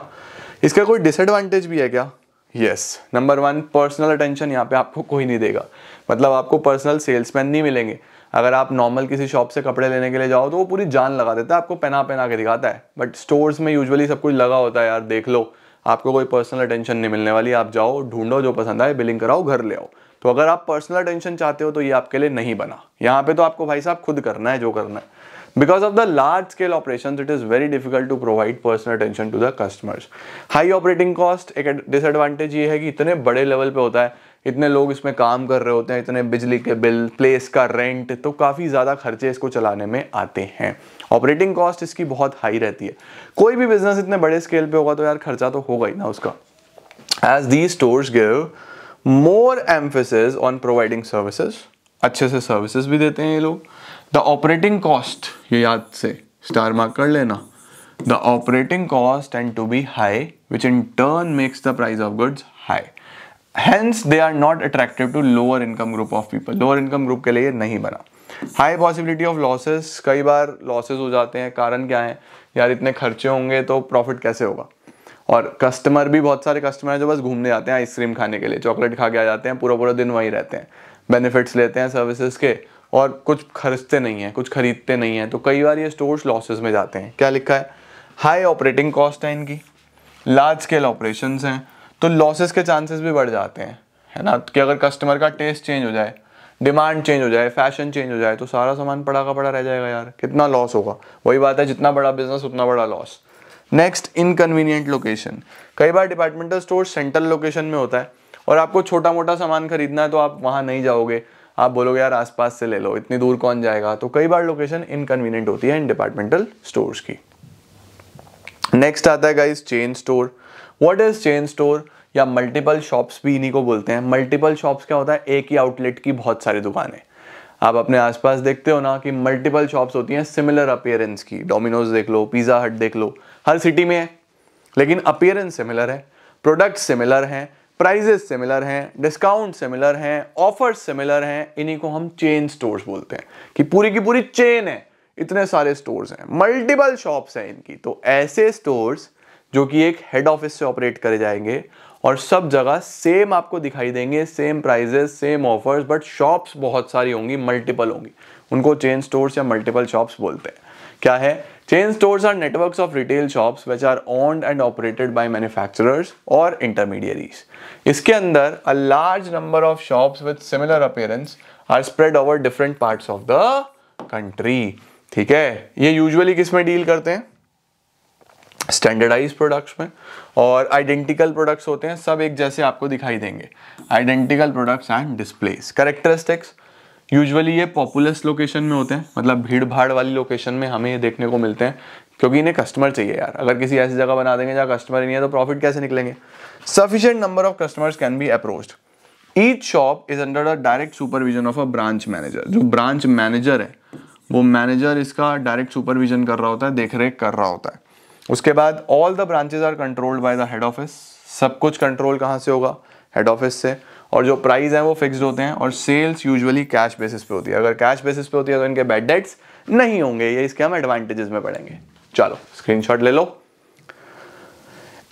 इसका कोई डिसएडवांटेज भी है क्या yes number one personal attention यहाँ पे आपको कोई नहीं देगा मतलब आपको पर्सनल सेल्समैन नहीं मिलेंगे अगर आप नॉर्मल किसी शॉप से कपड़े लेने के लिए जाओ तो वो पूरी जान लगा देता है आपको पहना पहना के दिखाता है बट स्टोर्स में यूजुअली सब कुछ लगा होता है यार देख लो आपको कोई पर्सनल अटेंशन नहीं मिलने वाली आप जाओ ढूंढो जो पसंद आए बिलिंग कराओ घर ले आओ तो अगर आप पर्सनल अटेंशन चाहते हो तो ये आपके लिए नहीं बना यहाँ पे तो आपको भाई साहब खुद करना है जो करना है because of the large scale operation it is very difficult to provide personal attention to the customers high operating cost एक डिसएडवांटेज ये है कि इतने बड़े लेवल पे होता है इतने लोग इसमें काम कर रहे होते हैं इतने बिजली के बिल प्लेस का रेंट तो काफ़ी ज़्यादा खर्चे इसको चलाने में आते हैं ऑपरेटिंग कॉस्ट इसकी बहुत हाई रहती है कोई भी बिजनेस इतने बड़े स्केल पे होगा तो यार खर्चा तो होगा ही ना उसका as the stores give more emphasis on providing services अच्छे से सर्विसेज भी देते हैं ये लोग द ऑपरेटिंग कॉस्ट ये याद से स्टार मार्क कर लेना the operating cost end to be high which in turn makes the price of goods high hence they are not attractive to lower income group of people lower income group के लिए नहीं बना हाई पॉसिबिलिटी ऑफ लॉसेस कई बार लॉसेस हो जाते हैं कारण क्या है यार इतने खर्चे होंगे तो प्रॉफिट कैसे होगा और कस्टमर भी बहुत सारे कस्टमर हैं जो बस घूमने जाते हैं आइसक्रीम खाने के लिए चॉकलेट खा के आ जाते हैं पूरा पूरा दिन वहीं रहते हैं बेनिफिट्स लेते हैं सर्विसेज के और कुछ खर्चते नहीं हैं कुछ खरीदते नहीं हैं तो कई बार ये स्टोर्स लॉसेज में जाते हैं क्या लिखा है हाई ऑपरेटिंग कॉस्ट है इनकी लार्ज स्केल ऑपरेशन हैं तो लॉसेस के चांसेस भी बढ़ जाते हैं है ना कि अगर कस्टमर का टेस्ट चेंज हो जाए डिमांड चेंज हो जाए फैशन चेंज हो जाए तो सारा सामान पड़ा का पड़ा रह जाएगा यार कितना लॉस होगा वही बात है जितना बड़ा बिजनेस उतना बड़ा लॉस नेक्स्ट इनकन्वीनियंट लोकेशन कई बार डिपार्टमेंटल स्टोर सेंट्रल लोकेशन में होता है और आपको छोटा मोटा सामान खरीदना है तो आप वहाँ नहीं जाओगे आप बोलोगे यार आसपास से ले लो इतनी दूर कौन जाएगा तो कई बार लोकेशन इनकन्वीनियंट होती है इन डिपार्टमेंटल स्टोर्स की नेक्स्ट आता है guys chain store what is chain store या मल्टीपल शॉप्स भी इन्हीं को बोलते हैं मल्टीपल शॉप्स क्या होता है एक ही आउटलेट की बहुत सारी दुकानें आप अपने आसपास देखते हो ना कि मल्टीपल शॉप्स होती हैं सिमिलर अपेयरेंस की डोमिनोज देख लो पिज़्ज़ा हट देख लो हर सिटी में है लेकिन अपियरेंस सिमिलर है प्रोडक्ट सिमिलर हैं प्राइजेस सिमिलर हैं डिस्काउंट सिमिलर हैं ऑफर्स सिमिलर हैं इन्हीं को हम चेन स्टोर्स बोलते हैं कि पूरी की पूरी चेन है इतने सारे स्टोर्स हैं मल्टीपल शॉप्स हैं इनकी तो ऐसे स्टोर्स जो कि एक हेड ऑफिस से ऑपरेट करे जाएंगे और सब जगह सेम आपको दिखाई देंगे same prices same offers but shops बहुत सारी होंगी मल्टीपल होंगी उनको चेन स्टोर्स या मल्टीपल शॉप्स बोलते हैं क्या है chain stores are networks of retail shops which are owned and operated by manufacturers और इंटरमीडियरीज इसके अंदर a large number of shops with similar appearance are spread over different parts of the country ठीक है ये यूजली किस में डील करते हैं स्टैंडर्डाइज प्रोडक्ट्स में और आइडेंटिकल प्रोडक्ट्स होते हैं सब एक जैसे आपको दिखाई देंगे identical products and displace characteristics usually ये पॉपुलस लोकेशन में होते हैं मतलब भीड़ भाड़ वाली लोकेशन में हमें ये देखने को मिलते हैं क्योंकि इन्हें कस्टमर चाहिए यार अगर किसी ऐसी जगह बना देंगे जहाँ कस्टमर ही नहीं है तो प्रॉफिट कैसे निकलेंगे sufficient number of customers can be approach each shop is under the direct supervision of a branch manager जो ब्रांच मैनेजर है वो मैनेजर इसका डायरेक्ट सुपरविजन कर रहा होता है देख रेख कर रहा होता है उसके बाद all the branches are controlled by the head office सब कुछ कंट्रोल कहाँ से होगा हेड ऑफिस से और जो प्राइस है वो फिक्स्ड होते हैं और सेल्स यूजुअली कैश बेसिस पे होती है अगर कैश बेसिस पे होती है तो इनके बैड डेट्स नहीं होंगे ये इसके हम एडवांटेजेस में पढ़ेंगे चलो स्क्रीनशॉट ले लो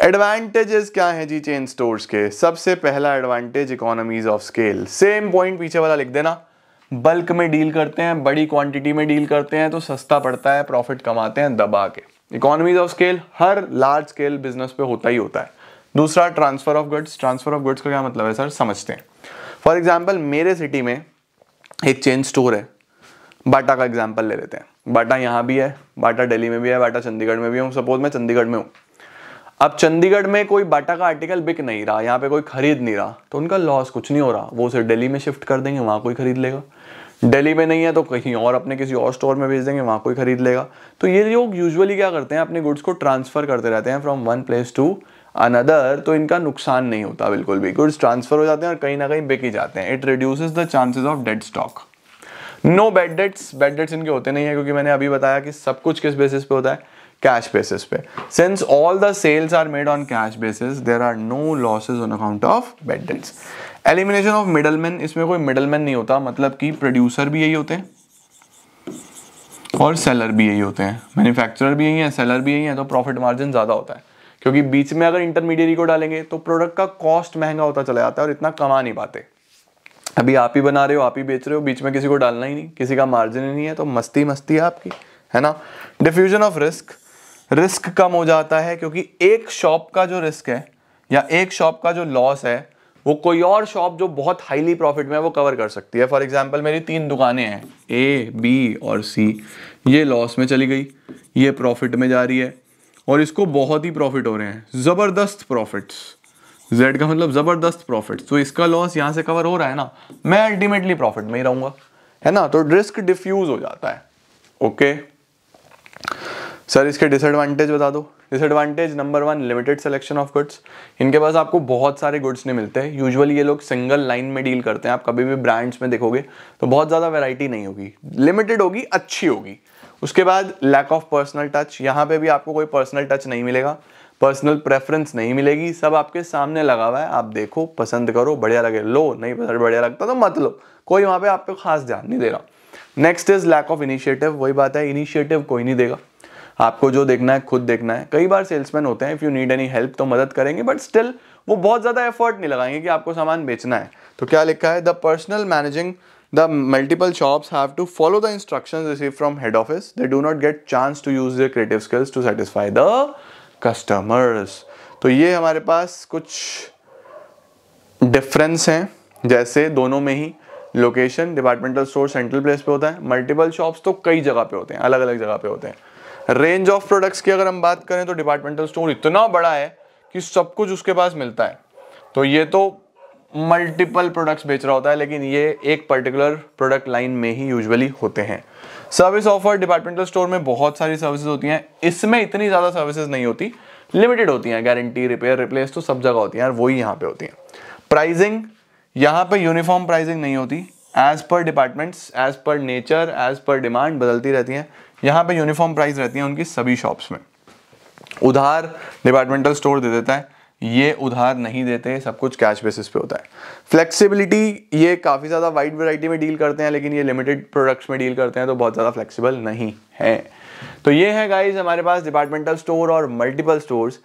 एडवांटेजेस क्या है जी चेन स्टोर्स के सबसे पहला advantage economies of scale same point पीछे वाला लिख देना बल्क में डील करते हैं बड़ी क्वांटिटी में डील करते हैं तो सस्ता पड़ता है प्रॉफिट कमाते हैं दबा के इकोनॉमीज ऑफ स्केल हर लार्ज स्केल बिजनेस पे होता ही होता है दूसरा transfer of goods transfer of goods का क्या मतलब है सर समझते हैं फॉर एग्जाम्पल मेरे सिटी में एक चेन स्टोर है बाटा का एग्जाम्पल ले लेते हैं बाटा यहाँ भी है बाटा दिल्ली में भी है बाटा चंडीगढ़ में भी हूँ सपोज मैं चंडीगढ़ में हूँ अब चंडीगढ़ में कोई बाटा का आर्टिकल बिक नहीं रहा यहाँ पे कोई खरीद नहीं रहा तो उनका लॉस कुछ नहीं हो रहा वो उसे दिल्ली में शिफ्ट कर देंगे वहाँ कोई खरीद लेगा दिल्ली में नहीं है तो कहीं और अपने किसी और स्टोर में भेज देंगे वहाँ कोई खरीद लेगा तो ये लोग यूजुअली क्या करते हैं अपने गुड्स को ट्रांसफ़र करते रहते हैं from one place to another तो इनका नुकसान नहीं होता बिल्कुल भी गुड्स ट्रांसफ़र हो जाते हैं और कहीं ना कहीं बिक ही जाते हैं it reduce the chances of dead stock no bad debts bad debts इनके होते नहीं है क्योंकि मैंने अभी बताया कि सब कुछ किस बेसिस पे होता है कैश बेसिस पे since all the sales are made on cash basis there are no losses on account of bad debts elimination of middleman इसमें कोई मिडलमैन नहीं होता मतलब कि प्रोड्यूसर भी यही होते हैं और सेलर भी यही होते हैं मैन्युफैक्चरर भी यही है सेलर भी यही है तो प्रॉफिट मार्जिन ज़्यादा होता है क्योंकि बीच में अगर इंटरमीडिएट को डालेंगे तो प्रोडक्ट का कॉस्ट महंगा होता चला जाता है और इतना कमा नहीं पाते अभी आप ही बना रहे हो आप ही बेच रहे हो बीच में किसी को डालना ही नहीं किसी का मार्जिन ही नहीं है तो मस्ती मस्ती है आपकी है ना डिफ्यूजन ऑफ रिस्क रिस्क कम हो जाता है क्योंकि एक शॉप का जो रिस्क है या एक शॉप का जो लॉस है वो कोई और शॉप जो बहुत हाईली प्रॉफिट में है वो कवर कर सकती है फॉर एग्जाम्पल मेरी तीन दुकानें हैं ए बी और सी ये लॉस में चली गई ये प्रॉफिट में जा रही है और इसको बहुत ही प्रॉफिट हो रहे हैं ज़बरदस्त प्रॉफिट्स जेड का मतलब ज़बरदस्त प्रॉफिट तो इसका लॉस यहाँ से कवर हो रहा है ना मैं अल्टीमेटली प्रॉफिट में ही रहूँगा है ना तो रिस्क डिफ्यूज हो जाता है ओके okay? सर इसके डिसएडवांटेज बता दो disadvantage number one limited selection of goods इनके पास आपको बहुत सारे गुड्स नहीं मिलते हैं यूजुअली ये लोग सिंगल लाइन में डील करते हैं आप कभी भी ब्रांड्स में देखोगे तो बहुत ज़्यादा वैरायटी नहीं होगी लिमिटेड होगी अच्छी होगी उसके बाद लैक ऑफ पर्सनल टच यहाँ पे भी आपको कोई पर्सनल टच नहीं मिलेगा पर्सनल प्रेफरेंस नहीं मिलेगी सब आपके सामने लगा हुआ है आप देखो पसंद करो बढ़िया लगे लो नहीं पसंद बढ़िया लगता तो मत लो कोई वहाँ पे आपको खास ध्यान नहीं दे रहा next is lack of initiative वही बात है इनिशिएटिव कोई नहीं देगा आपको जो देखना है खुद देखना है कई बार सेल्समैन होते हैं if you need any help तो मदद करेंगे बट स्टिल वो बहुत ज़्यादा एफर्ट नहीं लगाएंगे कि आपको सामान बेचना है तो क्या लिखा है the personal managing the multiple shops have to follow the instruction receive from head office they do not get chance to use the creative skills to satisfy the customers तो ये हमारे पास कुछ डिफरेंस हैं जैसे दोनों में ही location departmental store central place पे होता है मल्टीपल शॉप्स तो कई जगह पे होते हैं अलग अलग जगह पे होते हैं रेंज ऑफ प्रोडक्ट्स की अगर हम बात करें तो डिपार्टमेंटल स्टोर इतना बड़ा है कि सब कुछ उसके पास मिलता है तो ये तो मल्टीपल प्रोडक्ट्स बेच रहा होता है लेकिन ये एक पर्टिकुलर प्रोडक्ट लाइन में ही यूजुअली होते हैं सर्विस ऑफर डिपार्टमेंटल स्टोर में बहुत सारी सर्विसेज होती हैं इसमें इतनी ज़्यादा सर्विसेज नहीं होती लिमिटेड होती हैं गारंटी रिपेयर रिप्लेस तो सब जगह होती हैं वही यहाँ पे होती हैं प्राइजिंग यहाँ पर यूनिफॉर्म प्राइजिंग नहीं होती as per departments as per nature as per demand बदलती रहती हैं यहाँ पे यूनिफॉर्म प्राइस रहती है उनकी सभी शॉप्स में उधार डिपार्टमेंटल स्टोर दे देता है ये उधार नहीं देते सब कुछ कैश बेसिस पे होता है फ्लेक्सिबिलिटी ये काफ़ी ज़्यादा वाइड वैरायटी में डील करते हैं लेकिन ये लिमिटेड प्रोडक्ट्स में डील करते हैं तो बहुत ज़्यादा फ्लेक्सिबल नहीं है तो ये है गाइज हमारे पास डिपार्टमेंटल स्टोर और मल्टीपल स्टोर्स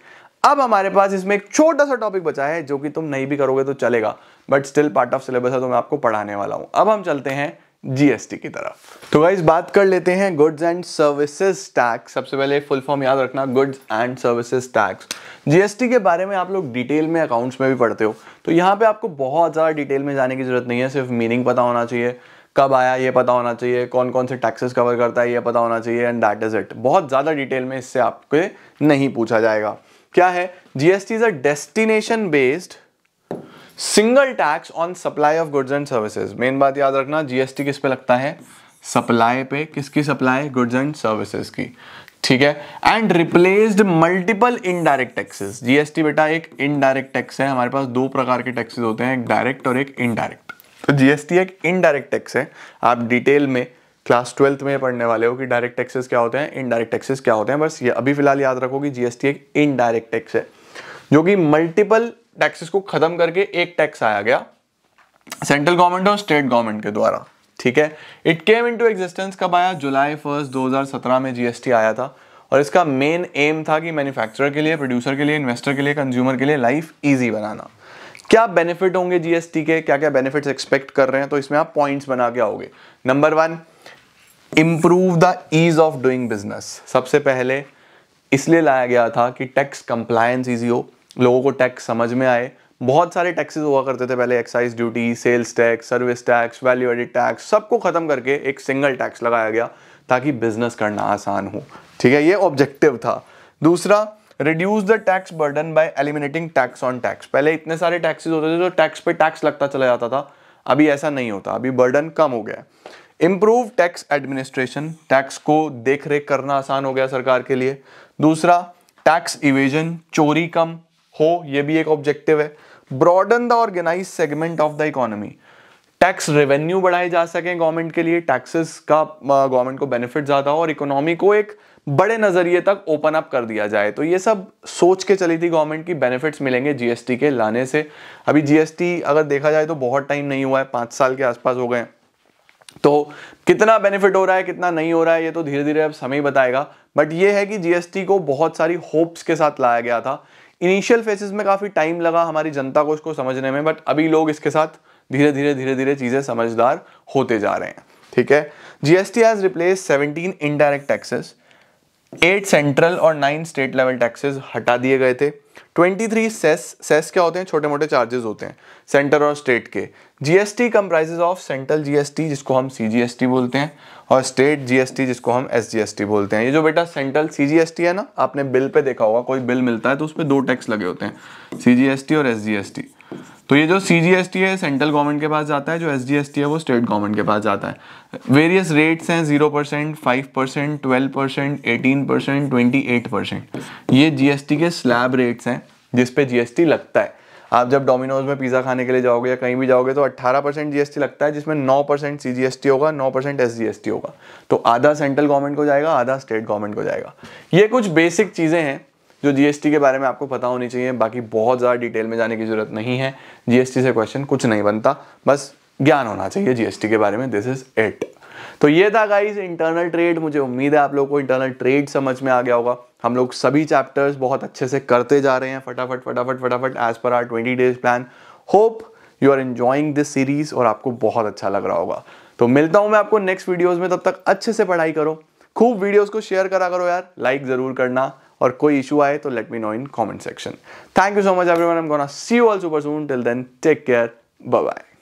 अब हमारे पास इसमें एक छोटा सा टॉपिक बचा है जो कि तुम नहीं भी करोगे तो चलेगा but still part of syllabus है तो मैं आपको पढ़ाने वाला हूँ अब हम चलते हैं जीएसटी की तरफ तो गाइज बात कर लेते हैं गुड्स एंड सर्विसेज टैक्स सबसे पहले फुल फॉर्म याद रखना goods and services tax GST के बारे में आप लोग डिटेल में अकाउंट्स में भी पढ़ते हो तो यहाँ पे आपको बहुत ज़्यादा डिटेल में जाने की ज़रूरत नहीं है सिर्फ मीनिंग पता होना चाहिए कब आया ये पता होना चाहिए कौन कौन से टैक्सेस कवर करता है ये पता होना चाहिए एंड दैट इज़ इट बहुत ज़्यादा डिटेल में इससे आपके नहीं पूछा जाएगा क्या है GST is a destination based single tax on supply of goods and services मेन बात याद रखना जीएसटी किस पे लगता है सप्लाई पे किसकी सप्लाई गुड्स एंड सर्विसेज की ठीक है and replaced multiple indirect taxes GST बेटा एक इनडायरेक्ट टैक्स है हमारे पास दो प्रकार के टैक्सेस होते हैं एक डायरेक्ट और एक इनडायरेक्ट तो जीएसटी एक इनडायरेक्ट टैक्स है आप डिटेल में क्लास ट्वेल्थ में पढ़ने वाले हो कि डायरेक्ट टैक्सेस क्या होते हैं इनडायरेक्ट टैक्सेस क्या होते हैं बस ये अभी फिलहाल याद रखो कि जीएसटी एक इनडायरेक्ट टैक्स है जो कि मल्टीपल टैक्सेस को खत्म करके एक टैक्स आया गया सेंट्रल गवर्नमेंट और स्टेट गवर्नमेंट के द्वारा ठीक है इट केम इनटू एग्जिस्टेंस कब आया जुलाई फर्स्ट 2017 में जीएसटी आया था और इसका मेन एम था कि मैन्युफैक्चरर के लिए प्रोड्यूसर के लिए इन्वेस्टर के लिए कंज्यूमर के लिए लाइफ ईजी बनाना क्या बेनिफिट होंगे जीएसटी के क्या क्या बेनिफिट्स एक्सपेक्ट कर रहे हैं तो इसमें आप पॉइंट्स बना के आओगे number one improve the ease of doing business सबसे पहले इसलिए लाया गया था कि टैक्स कंप्लायंस इजी हो लोगों को टैक्स समझ में आए बहुत सारे टैक्सेस हुआ करते थे पहले excise duty sales tax service tax value added tax सबको ख़त्म करके एक सिंगल टैक्स लगाया गया ताकि बिजनेस करना आसान हो ठीक है ये ऑब्जेक्टिव था दूसरा reduce the tax burden by eliminating tax on tax पहले इतने सारे टैक्सेस होते थे जो टैक्स पे टैक्स लगता चला जाता था अभी ऐसा नहीं होता अभी बर्डन कम हो गया इम्प्रूव टैक्स एडमिनिस्ट्रेशन टैक्स को देख रेख करना आसान हो गया सरकार के लिए दूसरा टैक्स इवेजन चोरी कम हो ये भी एक ऑब्जेक्टिव है broaden the organise segment of the economy tax revenue बढ़ाए जा सके गवर्नमेंट के लिए टैक्सेस का गवर्नमेंट को बेनिफिट ज़्यादा हो और इकोनॉमी को एक बड़े नज़रिए तक ओपन अप कर दिया जाए तो ये सब सोच के चली थी गवर्नमेंट की बेनिफिट्स मिलेंगे जीएसटी के लाने से अभी जीएसटी अगर देखा जाए तो बहुत टाइम नहीं हुआ है पांच साल के आसपास हो गए तो कितना बेनिफिट हो रहा है कितना नहीं हो रहा है ये तो धीरे धीरे अब समय बताएगा बट ये है कि जीएसटी को बहुत सारी होप्स के साथ लाया गया था इनिशियल फेसिस में काफ़ी टाइम लगा हमारी जनता को इसको समझने में बट अभी लोग इसके साथ धीरे धीरे धीरे धीरे चीज़ें समझदार होते जा रहे हैं ठीक है GST has replace seventeen indirect taxes at central और नाइन स्टेट लेवल टैक्सेस हटा दिए गए थे 23 सेस सेस क्या होते हैं छोटे मोटे चार्जेस होते हैं सेंटर और स्टेट के GST comprises of central GST जिसको हम सीजीएसटी बोलते हैं और स्टेट जीएसटी जिसको हम एसजीएसटी बोलते हैं ये जो बेटा सेंट्रल सीजीएसटी है ना आपने बिल पे देखा होगा कोई बिल मिलता है तो उसमें दो टैक्स लगे होते हैं सीजीएसटी और एसजीएसटी तो ये जो सी जी एस टी है सेंट्रल गवर्नमेंट के पास जाता है जो एस जी एस टी है वो स्टेट गवर्नमेंट के पास जाता है वेरियस रेट्स हैं zero percent five percent twelve percent eighteen percent twenty eight percent ये जी के स्लैब रेट्स हैं जिसपे जी लगता है आप जब डोमिनोज में पिज़्ज़ा खाने के लिए जाओगे या कहीं भी जाओगे तो 18 परसेंट जी लगता है जिसमें 9 परसेंट सी जी होगा 9 परसेंट एस होगा तो आधा सेंट्रल गवर्नमेंट को जाएगा आधा स्टेट गवर्नमेंट को जाएगा ये कुछ बेसिक चीज़ें हैं जो जीएसटी के बारे में आपको पता होनी चाहिए बाकी बहुत ज़्यादा डिटेल में जाने की ज़रूरत नहीं है जीएसटी से क्वेश्चन कुछ नहीं बनता बस ज्ञान होना चाहिए जीएसटी के बारे में दिस इज इट तो ये था गाइज इंटरनल ट्रेड मुझे उम्मीद है आप लोग को इंटरनल ट्रेड समझ में आ गया होगा हम लोग सभी चैप्टर्स बहुत अच्छे से करते जा रहे हैं फटाफट फटाफट फटाफट as per our twenty days plan hope you are enjoying this series और आपको बहुत अच्छा लग रहा होगा तो मिलता हूं मैं आपको नेक्स्ट वीडियोज में तब तक अच्छे से पढ़ाई करो खूब वीडियोज को शेयर करा करो यार लाइक जरूर करना और कोई इशू आए तो let me know in comment section thank you so much everyone I am gonna see you all super soon till then take care bye bye